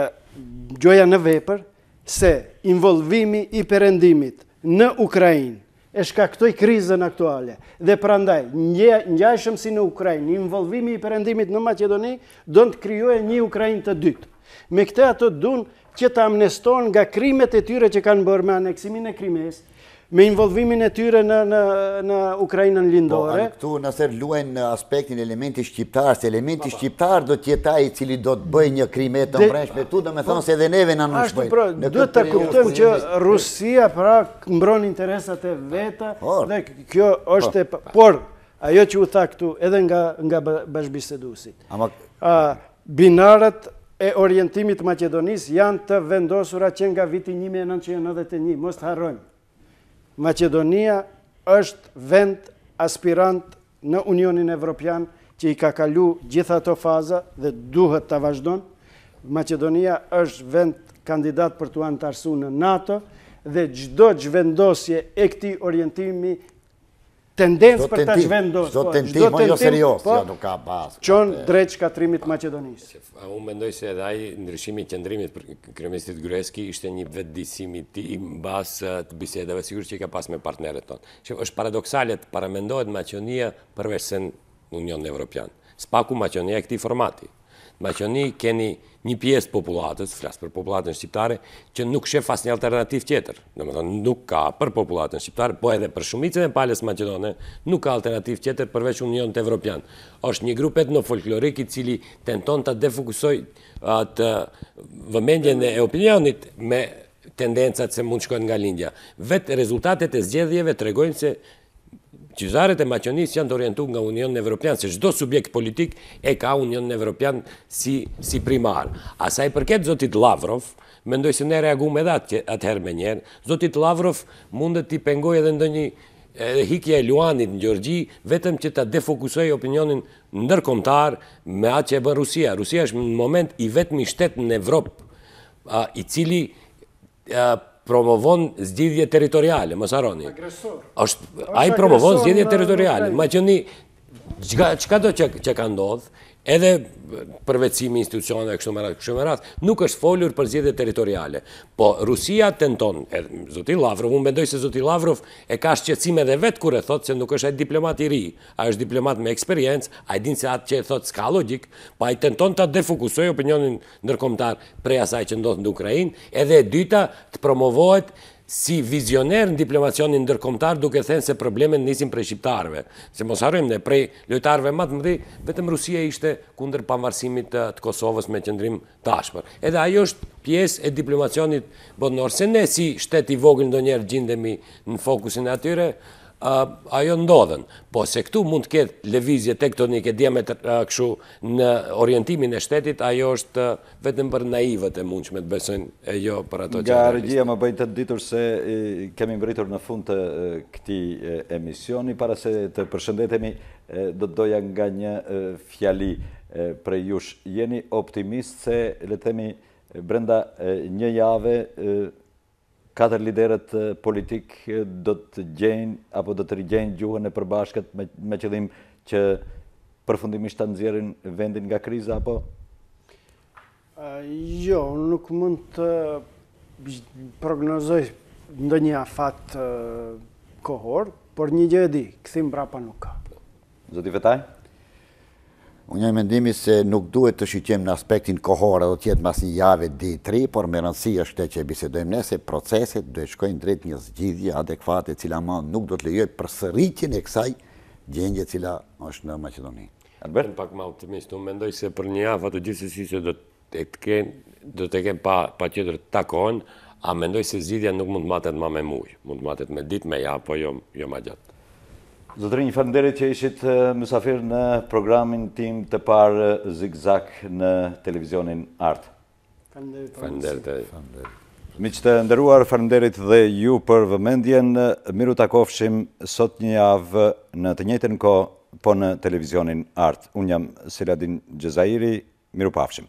gjoja në vepër se involvimi i përendimit në Ukrajinë e shkaktoj krizën aktuale. Dhe prandaj, njajshëm si në Ukrajinë, involvimi i përendimit në Macedoni, do të kryoje një Ukrajinë të dytë. Me këte ato dun që të amneston nga krimet e tyre që kanë bërë me aneksimin e krimes, me involvimin e tyre në, në, në Ukrajinën lindore. Po, këtu nësër luen në aspektin elementi shqiptar, se elementi shqiptar do tjeta i cili do të bëjë një krimet të mbrenshme, tu do me thonë se edhe neve pra, në nëshpojnë. Pra, duhet do të kuptëm që Rusia pra mbron interesat e veta, dhe kjo është, por, por, ajo që u tha këtu edhe nga, nga bashkëbisedusit. Ama, binarët e orientimit Macedonis janë të vendosura që nga viti 1991, mos të harrojmë. Macedonia është vend aspirant në Unionin Evropian që i ka kalu gjitha të faza dhe duhet të vazhdon. Macedonia është vend kandidat për të antarësu në NATO dhe gjdo gjvendosje e këti orientimi tendencë për tash zhvendosur. Çdo tentim, po, po, jo serioz, po, jo nuk ka bazë. Qon drejt shkatrimit të Maqedonisë. Unë mendoj se edhe ai ndryshimi i qendrimit për kryeministin Gryeski ishte një vetëdijsim i tij mbas të bisedave sigurisht që i ka pas me partnerët tonë. Që është paradoksalet, të paramendohet Maqedonia përveç se Union Evropian. Spaku Maqedonia e këtij formati. Maqoni keni një pjesë populatës, flasë për populatën shqiptare, që nuk shef asë një alternativ tjetër. Në më thonë, nuk ka për populatën shqiptare, po edhe për shumicën e palës Macedone, nuk ka alternativ tjetër përveç Union të Evropian. Oshë një grup etnofolklorik i cili tenton të defokusoj të vëmendjen e opinionit me tendencat se mund shkojnë nga Lindja. Vetë rezultatet e zgjedhjeve të regojnë se Qizaret e Macionis janë të orientu nga Union në Evropian, se shdo subjekt politik e ka Union në Evropian si primar. A sa i përket Zotit Lavrov, mendoj se ne reagu me datë atëherë me njerë, Zotit Lavrov të i pengoj edhe ndë një hikje e Luanit në Gjorgji, vetëm që ta defokusoj opinionin nërkomtar me atë që e bënë Rusia. Rusia është në moment i vetëmi shtetë në Evropë, i cili promovon zgjidhje teritoriale, më saroni. Agresor. A i promovon zgjidhje teritoriale. Ma që një, qëka do që ka ndodhë, edhe përvecimi institucionale e kështu më ratë, kështu më ratë, nuk është foljur për zjede teritoriale. Po, Rusia të nëtonë, Zoti Lavrov, unë bendoj se Zoti Lavrov e ka shqecime dhe vetë kërë e thotë që nuk është ajtë diplomat i ri, a është diplomat me eksperiencë, a i dinë se atë që e thotë s'ka logik, pa po i të të defokusoj opinionin nërkomtar prej asaj që ndodhë në Ukrajin, edhe e dyta të promovohet si vizioner në diplomacionin ndërkomtar duke thënë se problemet nisim prej shqiptarve. Se mos harrojmë ne, prej lojtarve matë mëdi, vetëm Rusia ishte kunder pamarsimit eh, të Kosovës me qëndrim tashpër. Edhe ajo është pjesë e diplomacionit bodnorë. Se ne si shteti vogën do njerë gjindemi në fokusin atyre, ajo ndodhen. Po se këtu mund të ketë levizje tektonike diametr këshu në orientimin e shtetit, ajo është vetëm për naivët e mund të besojnë e jo për ato që në realistë. Nga regjia më bëjtë të ditur se kemi mbritur në fund të këti emisioni, para se të përshëndetemi do të doja nga një fjali për jush. Jeni optimist se, letemi, brenda një jave, katër lideret politik do të gjenë apo do të rigjenë gjuhën e përbashkët me qëllim që përfundimisht të nëzjerin vendin nga kriza, apo? Jo, nuk mund të prognozoj ndë një afat kohor, por një gjedi, këthim brapa nuk ka. Zoti vetaj? Unë një mendimi se nuk duhet të shqyqem në aspektin kohore do tjetë mas një jave D3, por më rëndësi është të që e bisedojmë ne se proceset dhe shkojnë drejt një zgjidhje adekvate cila ma nuk do të lejoj për sëritjen e kësaj gjengje cila është në Macedoni. Albert? Në pak ma optimist, unë mendoj se për një jave atë gjithë e si se do të kemë pa qëtër të takon, a mendoj se zgjidhja nuk mund të matet ma me mujë, mund të matet me dit, me jave, po jo, jo ma gjatë. Zotëri, një që ishit mësafir në programin tim të parë zigzag në televizionin Art. Falënderit. Falënderit. Mi që të ndëruar, falënderit dhe ju për vëmendjen, miru të kofshim sot një javë në të njëtën ko, po në televizionin Art. Unë jam Seladin Gjezairi, miru pafshim.